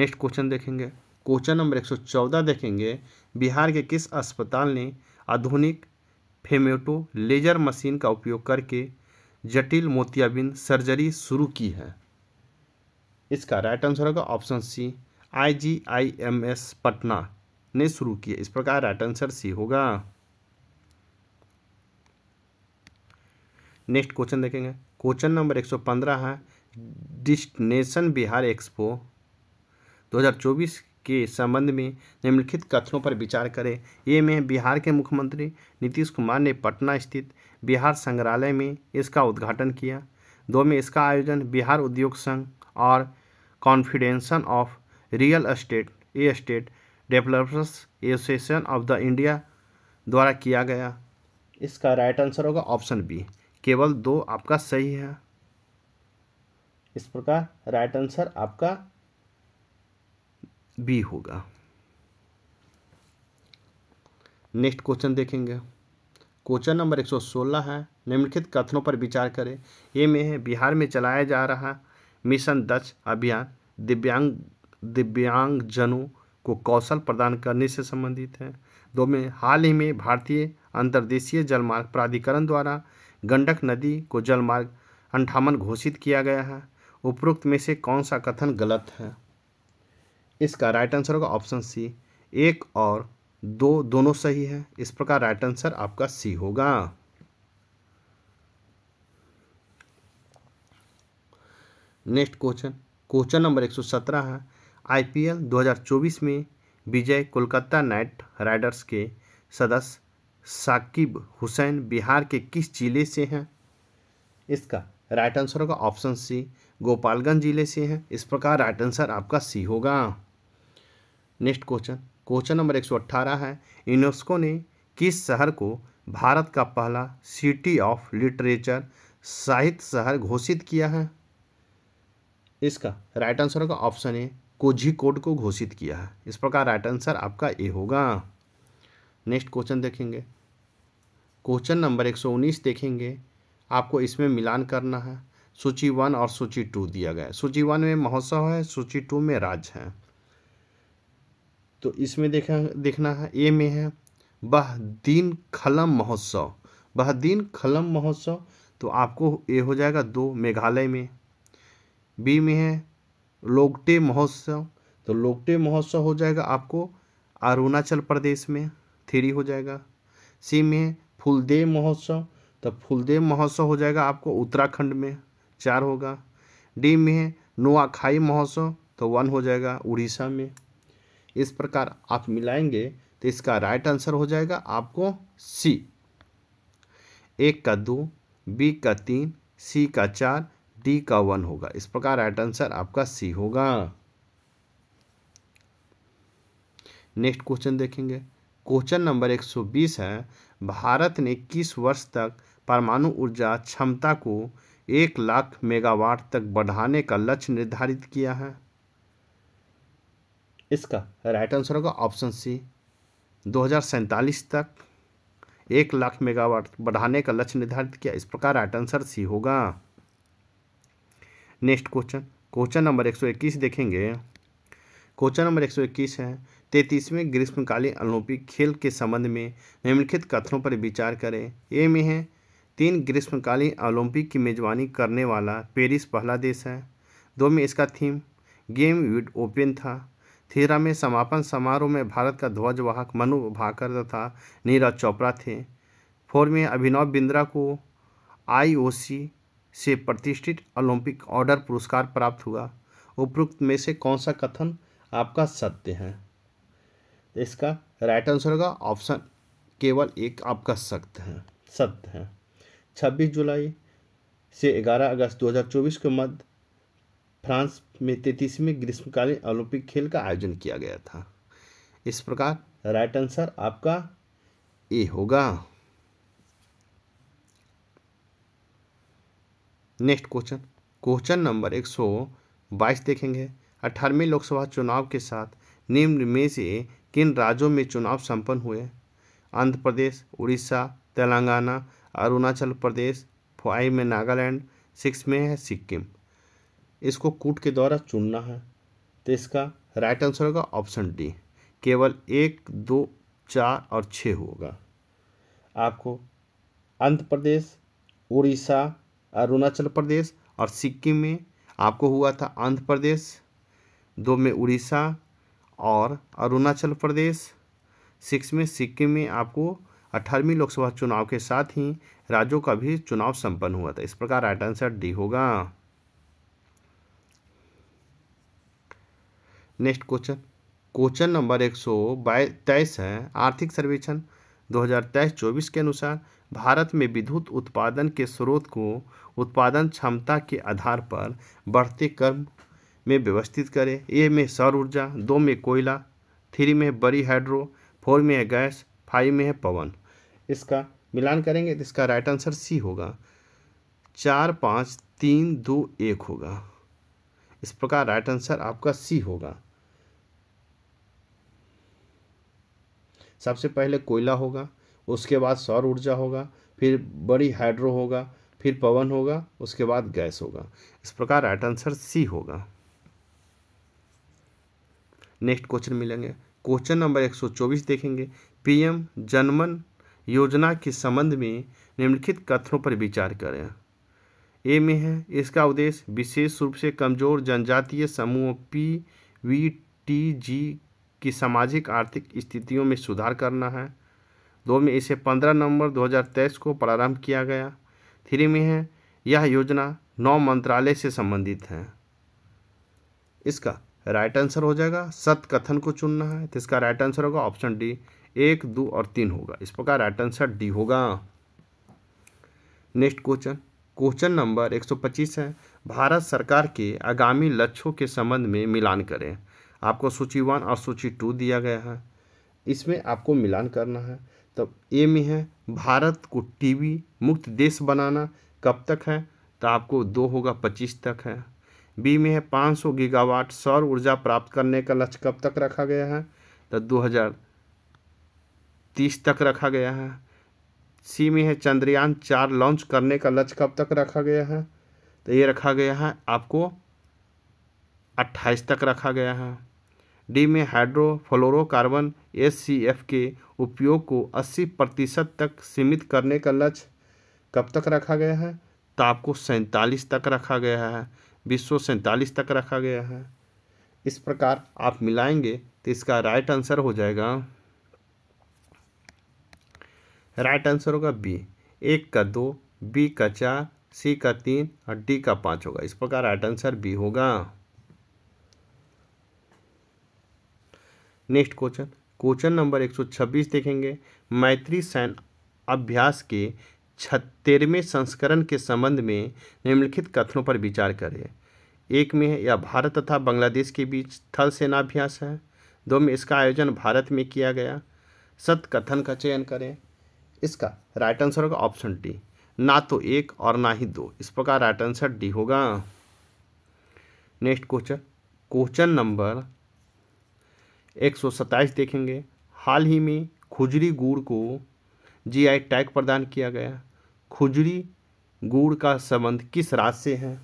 नेक्स्ट क्वेश्चन देखेंगे क्वेश्चन नंबर एक सौ चौदह देखेंगे बिहार के किस अस्पताल ने आधुनिक फेमेटो लेजर मशीन का उपयोग करके जटिल मोतियाबिंद सर्जरी शुरू की है इसका राइट आंसर होगा ऑप्शन सी आईजीआईएमएस पटना ने शुरू किया इस प्रकार राइट आंसर सी होगा नेक्स्ट क्वेश्चन देखेंगे क्वेश्चन नंबर एक सौ पंद्रह है डिस्टिनेशन बिहार एक्सपो 2024 के संबंध में निम्नलिखित कथनों पर विचार करें ये में बिहार के मुख्यमंत्री नीतीश कुमार ने पटना स्थित बिहार संग्रहालय में इसका उद्घाटन किया दो में इसका आयोजन बिहार उद्योग संघ और confederation of real estate a estate developers association of the India द्वारा किया गया इसका राइट आंसर होगा ऑप्शन बी केवल दो आपका सही है इस प्रकार राइट आंसर आपका बी होगा नेक्स्ट क्वेश्चन देखेंगे क्वेश्चन नंबर 116 है निम्नलिखित कथनों पर विचार करें ये में है बिहार में चलाया जा रहा मिशन दक्ष अभियान दिव्यांग दिव्यांगजनों को कौशल प्रदान करने से संबंधित है दो में हाल ही में भारतीय अंतर्देशीय जलमार्ग प्राधिकरण द्वारा गंडक नदी को जलमार्ग अंठावन घोषित किया गया है उपरोक्त में से कौन सा कथन गलत है इसका राइट आंसर होगा ऑप्शन सी एक और दो दोनों सही है इस प्रकार राइट आंसर आपका सी होगा नेक्स्ट क्वेश्चन क्वेश्चन नंबर 117 है आईपीएल 2024 में विजय कोलकाता नाइट राइडर्स के सदस्य साकिब हुसैन बिहार के किस जिले से हैं इसका राइट आंसर होगा ऑप्शन सी गोपालगंज जिले से हैं इस प्रकार राइट आंसर आपका सी होगा नेक्स्ट क्वेश्चन क्वेश्चन नंबर 118 है यूनेस्को ने किस शहर को भारत का पहला सिटी ऑफ लिटरेचर साहित्य शहर घोषित किया है इसका राइट आंसर का ऑप्शन ए कोझिकोड को घोषित किया है इस प्रकार राइट आंसर आपका ए होगा नेक्स्ट क्वेश्चन देखेंगे क्वेश्चन नंबर 119 देखेंगे आपको इसमें मिलान करना है सूची वन और सूची टू दिया गया है सूची वन में महोत्सव है सूची टू में राज्य है तो इसमें देखा देखना है ए में है बहदीन खलम महोत्सव बहदीन खलम महोत्सव तो आपको ए हो जाएगा दो मेघालय में बी में है लोकटे महोत्सव तो लोकटे महोत्सव हो जाएगा आपको अरुणाचल प्रदेश में थ्री हो जाएगा सी में है फुलदेव महोत्सव तो फुलदेव महोत्सव हो जाएगा आपको उत्तराखंड में चार होगा डी में है नोआखाई महोत्सव तो वन हो जाएगा उड़ीसा में इस प्रकार आप मिलाएंगे तो इसका राइट आंसर हो जाएगा आपको सी एक का दो बी का तीन सी का चार डी का वन होगा इस प्रकार राइट आंसर आपका सी होगा नेक्स्ट क्वेश्चन देखेंगे क्वेश्चन नंबर 120 है भारत ने किस वर्ष तक परमाणु ऊर्जा क्षमता को एक लाख मेगावाट तक बढ़ाने का लक्ष्य निर्धारित किया है इसका राइट आंसर होगा ऑप्शन सी दो तक एक लाख मेगावाट बढ़ाने का लक्ष्य निर्धारित किया इस प्रकार राइट आंसर सी होगा नेक्स्ट क्वेश्चन क्वेश्चन नंबर 121 देखेंगे क्वेश्चन नंबर 121 है तैतीसवें ग्रीष्मकालीन ओलंपिक खेल के संबंध में निम्नलिखित कथनों पर विचार करें ए में है तीन ग्रीष्मकालीन ओलंपिक की मेजबानी करने वाला पेरिस पहला देश है दो में इसका थीम गेम विड ओपन था थेरा में समापन समारोह में भारत का ध्वजवाहक मनु भाकर तथा नीरज चोपड़ा थे फोर में अभिनव बिंद्रा को आईओसी से प्रतिष्ठित ओलंपिक ऑर्डर पुरस्कार प्राप्त हुआ उपरोक्त में से कौन सा कथन आपका सत्य है इसका राइट आंसर होगा ऑप्शन केवल एक आपका सत्य है सत्य है 26 जुलाई से 11 अगस्त 2024 के मध्य फ्रांस में तैतीसवें ग्रीष्मकालीन ओलंपिक खेल का आयोजन किया गया था इस प्रकार राइट आंसर आपका ए होगा नेक्स्ट क्वेश्चन क्वेश्चन नंबर एक सौ बाईस देखेंगे अठारहवीं लोकसभा चुनाव के साथ निम्न में से किन राज्यों में चुनाव संपन्न हुए आंध्र प्रदेश उड़ीसा तेलंगाना अरुणाचल प्रदेश फाइव में नागालैंड सिक्स में है सिक्किम इसको कूट के द्वारा चुनना है तो इसका राइट आंसर होगा ऑप्शन डी केवल एक दो चार और छः होगा आपको आंध्र प्रदेश उड़ीसा अरुणाचल प्रदेश और सिक्किम में आपको हुआ था आंध्र प्रदेश दो में उड़ीसा और अरुणाचल प्रदेश सिक्स में सिक्किम में आपको अठारहवीं लोकसभा चुनाव के साथ ही राज्यों का भी चुनाव संपन्न हुआ था इस प्रकार राइट आंसर डी होगा नेक्स्ट क्वेश्चन क्वेश्चन नंबर एक सौ तेईस है आर्थिक सर्वेक्षण 2023-24 के अनुसार भारत में विद्युत उत्पादन के स्रोत को उत्पादन क्षमता के आधार पर बढ़ते क्रम में व्यवस्थित करें ए में सौर ऊर्जा दो में कोयला थ्री में बड़ी हाइड्रो फोर में है गैस फाइव में है पवन इसका मिलान करेंगे तो इसका राइट आंसर सी होगा चार पाँच तीन दो एक होगा इस प्रकार राइट आंसर आपका सी होगा सबसे पहले कोयला होगा उसके बाद सौर ऊर्जा होगा फिर बड़ी हाइड्रो होगा फिर पवन होगा उसके बाद गैस होगा इस प्रकार राइट आंसर सी होगा नेक्स्ट क्वेश्चन मिलेंगे क्वेश्चन नंबर 124 देखेंगे पीएम जनमन योजना के संबंध में निम्नलिखित कथनों पर विचार करें ए में है इसका उद्देश्य विशेष रूप से कमजोर जनजातीय समूह पी वी टी जी की सामाजिक आर्थिक स्थितियों में सुधार करना है दो में इसे 15 नवंबर 2023 को प्रारंभ किया गया थ्री में है यह योजना नौ मंत्रालय से संबंधित है इसका राइट आंसर हो जाएगा सत कथन को चुनना है तो इसका राइट आंसर होगा ऑप्शन डी एक दो और तीन होगा इस प्रकार राइट आंसर डी होगा नेक्स्ट क्वेश्चन क्वेश्चन नंबर 125 है भारत सरकार के आगामी लक्ष्यों के संबंध में मिलान करें आपको सूची वन और सूची टू दिया गया है इसमें आपको मिलान करना है तब तो ए में है भारत को टीबी मुक्त देश बनाना कब तक है तो आपको दो होगा पच्चीस तक है बी में है पाँच सौ गीगावाट सौर ऊर्जा प्राप्त करने का लक्ष्य कब तक रखा गया है तो दो हज़ार तीस तक रखा गया है सी में है चंद्रयान चार लॉन्च करने का लक्ष्य कब तक रखा गया है तो ये रखा गया है आपको अट्ठाईस तक रखा गया है डी में हाइड्रोफ्लोरोकार्बन एस के उपयोग को 80 प्रतिशत तक सीमित करने का लक्ष्य कब तक रखा गया है तो आपको सैंतालीस तक रखा गया है बीस सैंतालीस तक रखा गया है इस प्रकार आप मिलाएंगे तो इसका राइट आंसर हो जाएगा राइट आंसर होगा बी एक का दो बी का चार सी का तीन और डी का पाँच होगा इस प्रकार राइट आंसर बी होगा नेक्स्ट क्वेश्चन क्वेश्चन नंबर 126 देखेंगे मैत्री सैन अभ्यास के छत्तेरवें संस्करण के संबंध में निम्नलिखित कथनों पर विचार करें एक में यह भारत तथा बांग्लादेश के बीच थल सेनाभ्यास है दो में इसका आयोजन भारत में किया गया सत कथन का चयन करें इसका राइट आंसर होगा ऑप्शन डी ना तो एक और ना ही दो इस प्रकार राइट आंसर डी होगा नेक्स्ट क्वेश्चन क्वेश्चन नंबर एक देखेंगे हाल ही में खुजरी गुड़ को जीआई टैग प्रदान किया गया खुजरी गुड़ का संबंध किस राज्य से है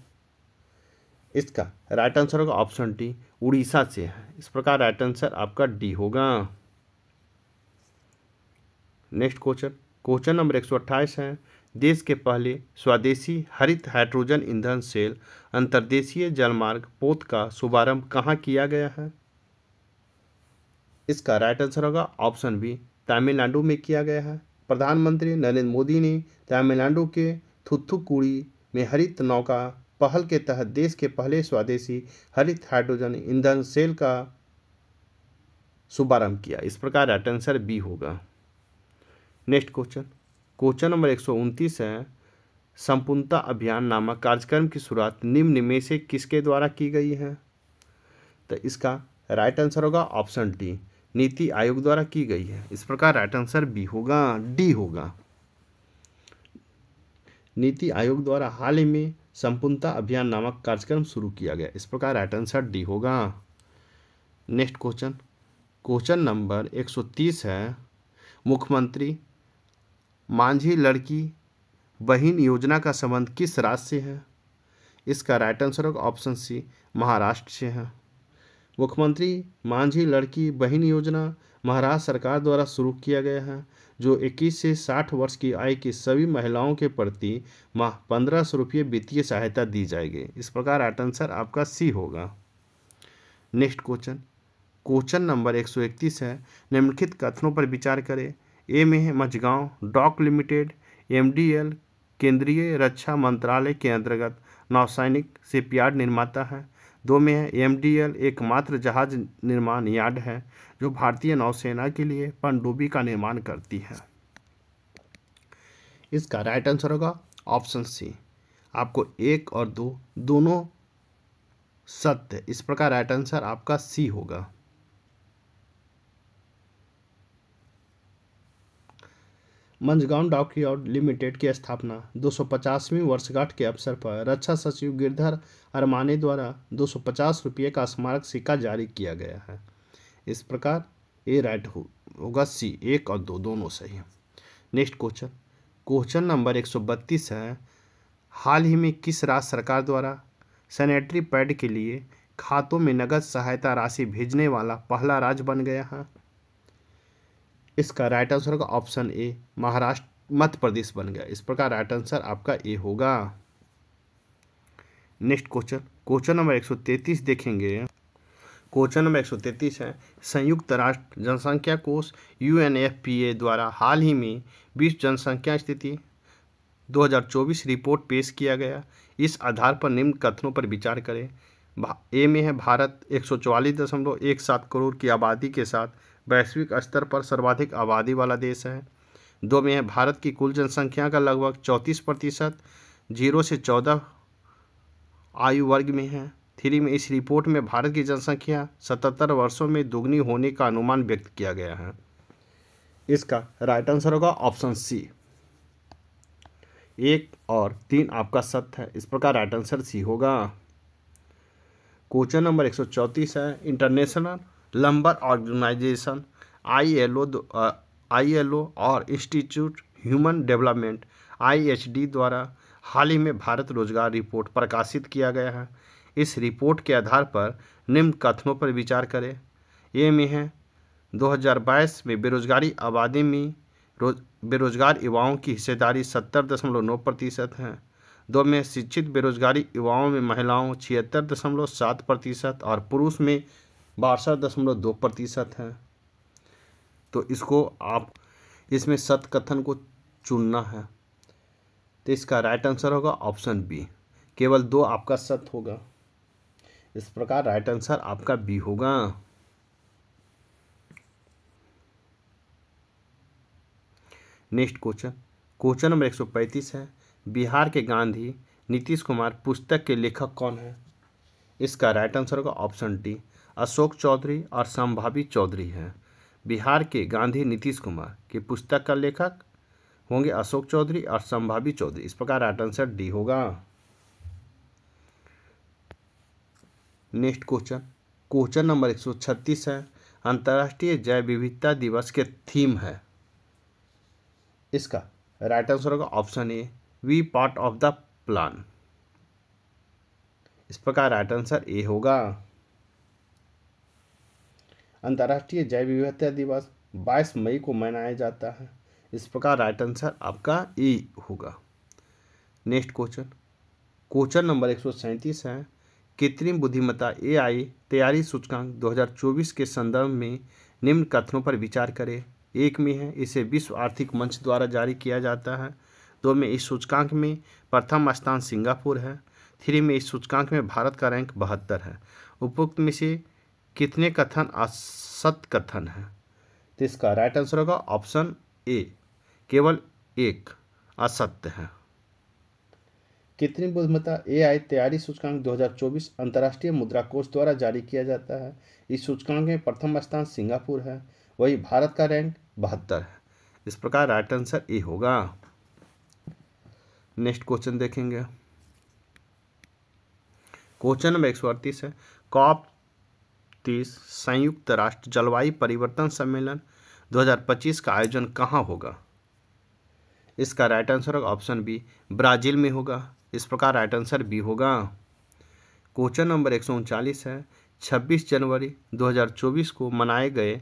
इसका राइट आंसर होगा ऑप्शन डी उड़ीसा से है इस प्रकार राइट आंसर आपका डी होगा नेक्स्ट क्वेश्चन क्वेश्चन नंबर एक सौ है देश के पहले स्वदेशी हरित हाइड्रोजन ईंधन सेल अंतर्देशीय जलमार्ग पोत का शुभारंभ कहाँ किया गया है इसका राइट आंसर होगा ऑप्शन बी तमिलनाडु में किया गया है प्रधानमंत्री नरेंद्र मोदी ने तमिलनाडु के थुथुकुड़ी में हरित नौका पहल के तहत देश के पहले स्वदेशी हरित हाइड्रोजन ईंधन सेल का शुभारंभ किया इस प्रकार राइट आंसर बी होगा नेक्स्ट क्वेश्चन क्वेश्चन नंबर एक है संपूर्णता अभियान नामक कार्यक्रम की शुरुआत निम्न में से किसके द्वारा की गई है तो इसका राइट आंसर होगा ऑप्शन डी नीति आयोग द्वारा की गई है इस प्रकार राइट आंसर बी होगा डी होगा नीति आयोग द्वारा हाल ही में संपूर्णता अभियान नामक कार्यक्रम शुरू किया गया इस प्रकार राइट आंसर डी होगा नेक्स्ट क्वेश्चन क्वेश्चन नंबर 130 है मुख्यमंत्री मांझी लड़की बहिन योजना का संबंध किस राज्य से है इसका राइट आंसर होगा ऑप्शन सी महाराष्ट्र से है मुख्यमंत्री मांझी लड़की बहन योजना महाराष्ट्र सरकार द्वारा शुरू किया गया है जो 21 से 60 वर्ष की आयु की सभी महिलाओं के प्रति माह पंद्रह सौ रुपये वित्तीय सहायता दी जाएगी इस प्रकार आठ आंसर आपका सी होगा नेक्स्ट क्वेश्चन क्वेश्चन नंबर 131 है निम्नलिखित कथनों पर विचार करें ए में है मझगांव डॉक लिमिटेड एमडीएल केंद्रीय रक्षा मंत्रालय के अंतर्गत नौसैनिक शिपयार्ड निर्माता है दो में है एम एकमात्र जहाज निर्माण यार्ड है जो भारतीय नौसेना के लिए पनडुब्बी का निर्माण करती है इसका राइट आंसर होगा ऑप्शन सी आपको एक और दो दोनों सत्य इस प्रकार राइट आंसर आपका सी होगा मंजगांव डॉकयार्ड लिमिटेड की स्थापना 250वीं वर्षगांठ के अवसर पर रक्षा सचिव गिरधर अरमाने द्वारा दो रुपये का स्मारक सिक्का जारी किया गया है इस प्रकार ए राइट हो, होगा सी एक और दो दोनों सही है नेक्स्ट क्वेश्चन क्वेश्चन नंबर 132 है हाल ही में किस राज्य सरकार द्वारा सैनिटरी पैड के लिए खातों में नगद सहायता राशि भेजने वाला पहला राज्य बन गया है इसका राइट आंसर होगा ऑप्शन ए महाराष्ट्र मध्य प्रदेश बन गया इस प्रकार राइट आंसर आपका ए होगा नेक्स्ट क्वेश्चन क्वेश्चन नंबर 133 देखेंगे क्वेश्चन नंबर 133 है संयुक्त राष्ट्र जनसंख्या कोष यू द्वारा हाल ही में विश्व जनसंख्या स्थिति 2024 रिपोर्ट पेश किया गया इस आधार पर निम्न कथनों पर विचार करें ए में है भारत एक करोड़ की आबादी के साथ वैश्विक स्तर पर सर्वाधिक आबादी वाला देश है दो में है भारत की कुल जनसंख्या का लगभग चौंतीस प्रतिशत जीरो से चौदह आयु वर्ग में है थ्री में इस रिपोर्ट में भारत की जनसंख्या सतहत्तर वर्षों में दुगनी होने का अनुमान व्यक्त किया गया है इसका राइट आंसर होगा ऑप्शन सी एक और तीन आपका सत्य है इस प्रकार राइट आंसर सी होगा क्वेश्चन नंबर एक सौ चौंतीस है international labour organisation I L O I L O और institute human development I H D द्वारा हाल ही में भारत रोजगार रिपोर्ट प्रकाशित किया गया है इस रिपोर्ट के आधार पर निम्न कथनों पर विचार करें ये में है 2022 में बेरोजगारी आबादी में रोज बेरोजगार युवाओं की हिस्सेदारी सत्तर दशमलव नौ प्रतिशत है दो में शिक्षित बेरोजगारी युवाओं में महिलाओं छिहत्तर दशमलव सात प्रतिशत और पुरुष में बासठ दशमलव दो प्रतिशत है तो इसको आप इसमें सत कथन को चुनना है तो इसका राइट आंसर होगा ऑप्शन बी केवल दो आपका सत होगा इस प्रकार राइट आंसर आपका बी होगा नेक्स्ट क्वेश्चन क्वेश्चन नंबर एक सौ पैंतीस है बिहार के गांधी नीतीश कुमार पुस्तक के लेखक कौन है इसका राइट आंसर होगा ऑप्शन डी अशोक चौधरी और संभावी चौधरी हैं बिहार के गांधी नीतीश कुमार की पुस्तक का लेखक होंगे अशोक चौधरी और संभावी चौधरी इस प्रकार राइट आंसर डी होगा नेक्स्ट क्वेश्चन क्वेश्चन नंबर 136 है अंतर्राष्ट्रीय जैव विविधता दिवस के थीम है इसका राइट आंसर होगा option A we part of the plan इस प्रकार राइट आंसर ए होगा अंतर्राष्ट्रीय जैव विविधता दिवस 22 मई को मनाया जाता है इस प्रकार राइट आंसर आपका ए होगा नेक्स्ट क्वेश्चन क्वेश्चन नंबर एक है कृत्रिम बुद्धिमत्ता एआई तैयारी सूचकांक 2024 के संदर्भ में निम्न कथनों पर विचार करें एक में है इसे विश्व आर्थिक मंच द्वारा जारी किया जाता है दो में इस सूचकांक में प्रथम स्थान सिंगापुर है थ्री में इस सूचकांक में भारत का रैंक बहत्तर है उपयुक्त में से कितने कथन असत कथन है तो इसका राइट आंसर होगा ऑप्शन ए केवल एक असत्य है कृत्रिम बुद्धिमत्ता ए आई तैयारी सूचकांक 2024 अंतर्राष्ट्रीय मुद्रा कोष द्वारा जारी किया जाता है इस सूचकांक में प्रथम स्थान सिंगापुर है वही भारत का रैंक बहत्तर है इस प्रकार राइट आंसर ए होगा नेक्स्ट क्वेश्चन देखेंगे क्वेश्चन नंबर एक सौ अड़तीस है कॉप तीस संयुक्त राष्ट्र जलवायु परिवर्तन सम्मेलन 2025 का आयोजन कहाँ होगा इसका राइट आंसर होगा ऑप्शन बी ब्राज़ील में होगा इस प्रकार राइट आंसर बी होगा क्वेश्चन नंबर एक है 26 जनवरी 2024 को मनाए गए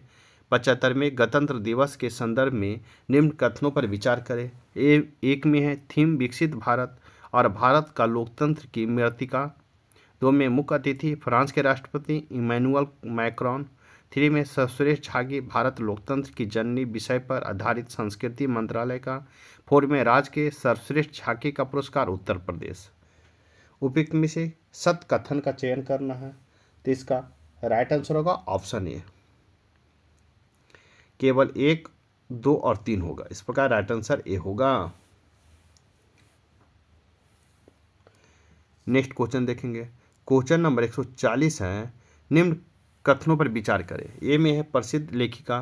पचहत्तरवें गणतंत्र दिवस के संदर्भ में निम्न कथनों पर विचार करें ए एक में है थीम विकसित भारत और भारत का लोकतंत्र की मृतिका दो में मुख्य अतिथि फ्रांस के राष्ट्रपति इमैनुअल मैक्रॉन थ्री में सर्वश्रेष्ठ झागी भारत लोकतंत्र की जननी विषय पर आधारित संस्कृति मंत्रालय का फोर में राज्य के सर्वश्रेष्ठ झाकी का पुरस्कार उत्तर प्रदेश उपयुक्त में से सत कथन का चयन करना है तो इसका राइट आंसर होगा ऑप्शन ए केवल एक दो और तीन होगा इस प्रकार राइट आंसर ए होगा नेक्स्ट क्वेश्चन देखेंगे क्वेश्चन नंबर 140 है निम्न कथनों पर विचार करें ये में है प्रसिद्ध लेखिका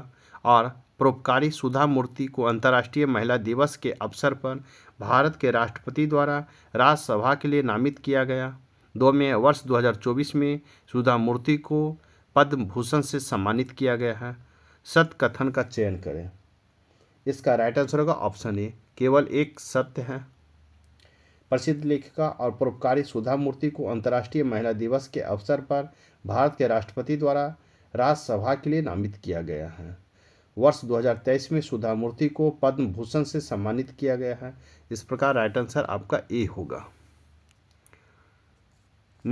और परोपकारी सुधा मूर्ति को अंतर्राष्ट्रीय महिला दिवस के अवसर पर भारत के राष्ट्रपति द्वारा राज्यसभा के लिए नामित किया गया दो में वर्ष 2024 में सुधा मूर्ति को पद्म भूषण से सम्मानित किया गया है सत्य कथन का चयन करें इसका राइट आंसर होगा ऑप्शन ए केवल एक सत्य है प्रसिद्ध लेखिका और परोपकारी सुधा मूर्ति को अंतर्राष्ट्रीय महिला दिवस के अवसर पर भारत के राष्ट्रपति द्वारा राज्यसभा के लिए नामित किया गया है वर्ष 2023 में सुधा मूर्ति को पद्म भूषण से सम्मानित किया गया है इस प्रकार राइट आंसर आपका ए होगा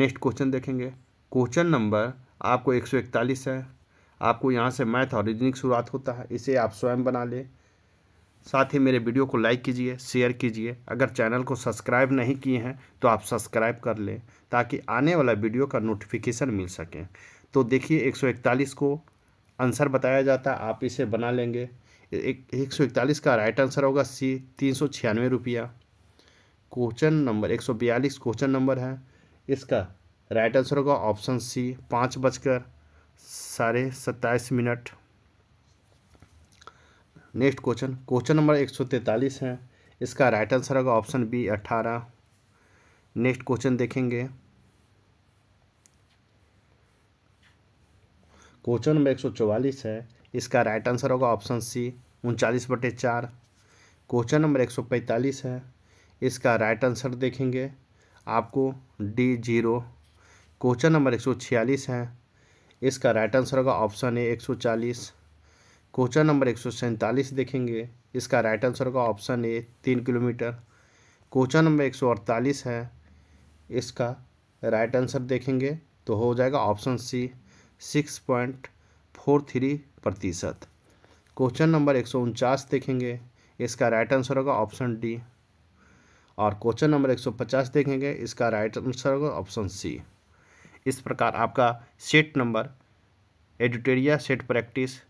नेक्स्ट क्वेश्चन देखेंगे क्वेश्चन नंबर आपको 141 है आपको यहाँ से मैथ और रीजनिंग शुरुआत होता है इसे आप स्वयं बना लें साथ ही मेरे वीडियो को लाइक कीजिए शेयर कीजिए अगर चैनल को सब्सक्राइब नहीं किए हैं तो आप सब्सक्राइब कर लें ताकि आने वाला वीडियो का नोटिफिकेशन मिल सके तो देखिए 141 को आंसर बताया जाता है आप इसे बना लेंगे एक एक सौ इकतालीस का राइट आंसर होगा सी तीन सौ छियानवे रुपया क्वेश्चन नंबर एक सौ बयालीस क्वेश्चन नंबर है इसका राइट आंसर होगा ऑप्शन सी पाँच बजकर साढ़े सत्ताईस minute next question question number एक सौ तैंतालीस है इसका राइट आंसर होगा ऑप्शन बी अट्ठारह नेक्स्ट क्वेश्चन देखेंगे क्वेश्चन नंबर एक सौ चौवालीस है इसका राइट आंसर होगा ऑप्शन सी उनचालीस बटे चार क्वेश्चन नंबर एक सौ पैंतालीस है इसका राइट आंसर देखेंगे आपको डी जीरो क्वेश्चन नंबर एक सौ छियालीस है इसका राइट आंसर होगा ऑप्शन ए एक सौ चालीस क्वेश्चन नंबर एक देखेंगे इसका राइट आंसर होगा ऑप्शन ए तीन किलोमीटर क्वेश्चन नंबर एक है इसका राइट आंसर देखेंगे तो हो जाएगा option C six point four three प्रतिशत क्वेश्चन नंबर एक देखेंगे इसका राइट आंसर होगा ऑप्शन डी और क्वेश्चन नंबर 150 देखेंगे इसका राइट आंसर होगा ऑप्शन सी इस प्रकार आपका set number editorial set practice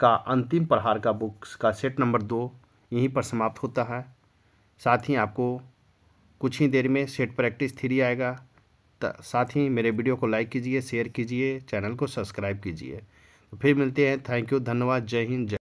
का अंतिम प्रहार का बुक्स का सेट नंबर दो यहीं पर समाप्त होता है साथ ही आपको कुछ ही देर में सेट प्रैक्टिस थ्री आएगा साथ ही मेरे वीडियो को लाइक कीजिए शेयर कीजिए चैनल को सब्सक्राइब कीजिए तो फिर मिलते हैं थैंक यू धन्यवाद जय हिंद जय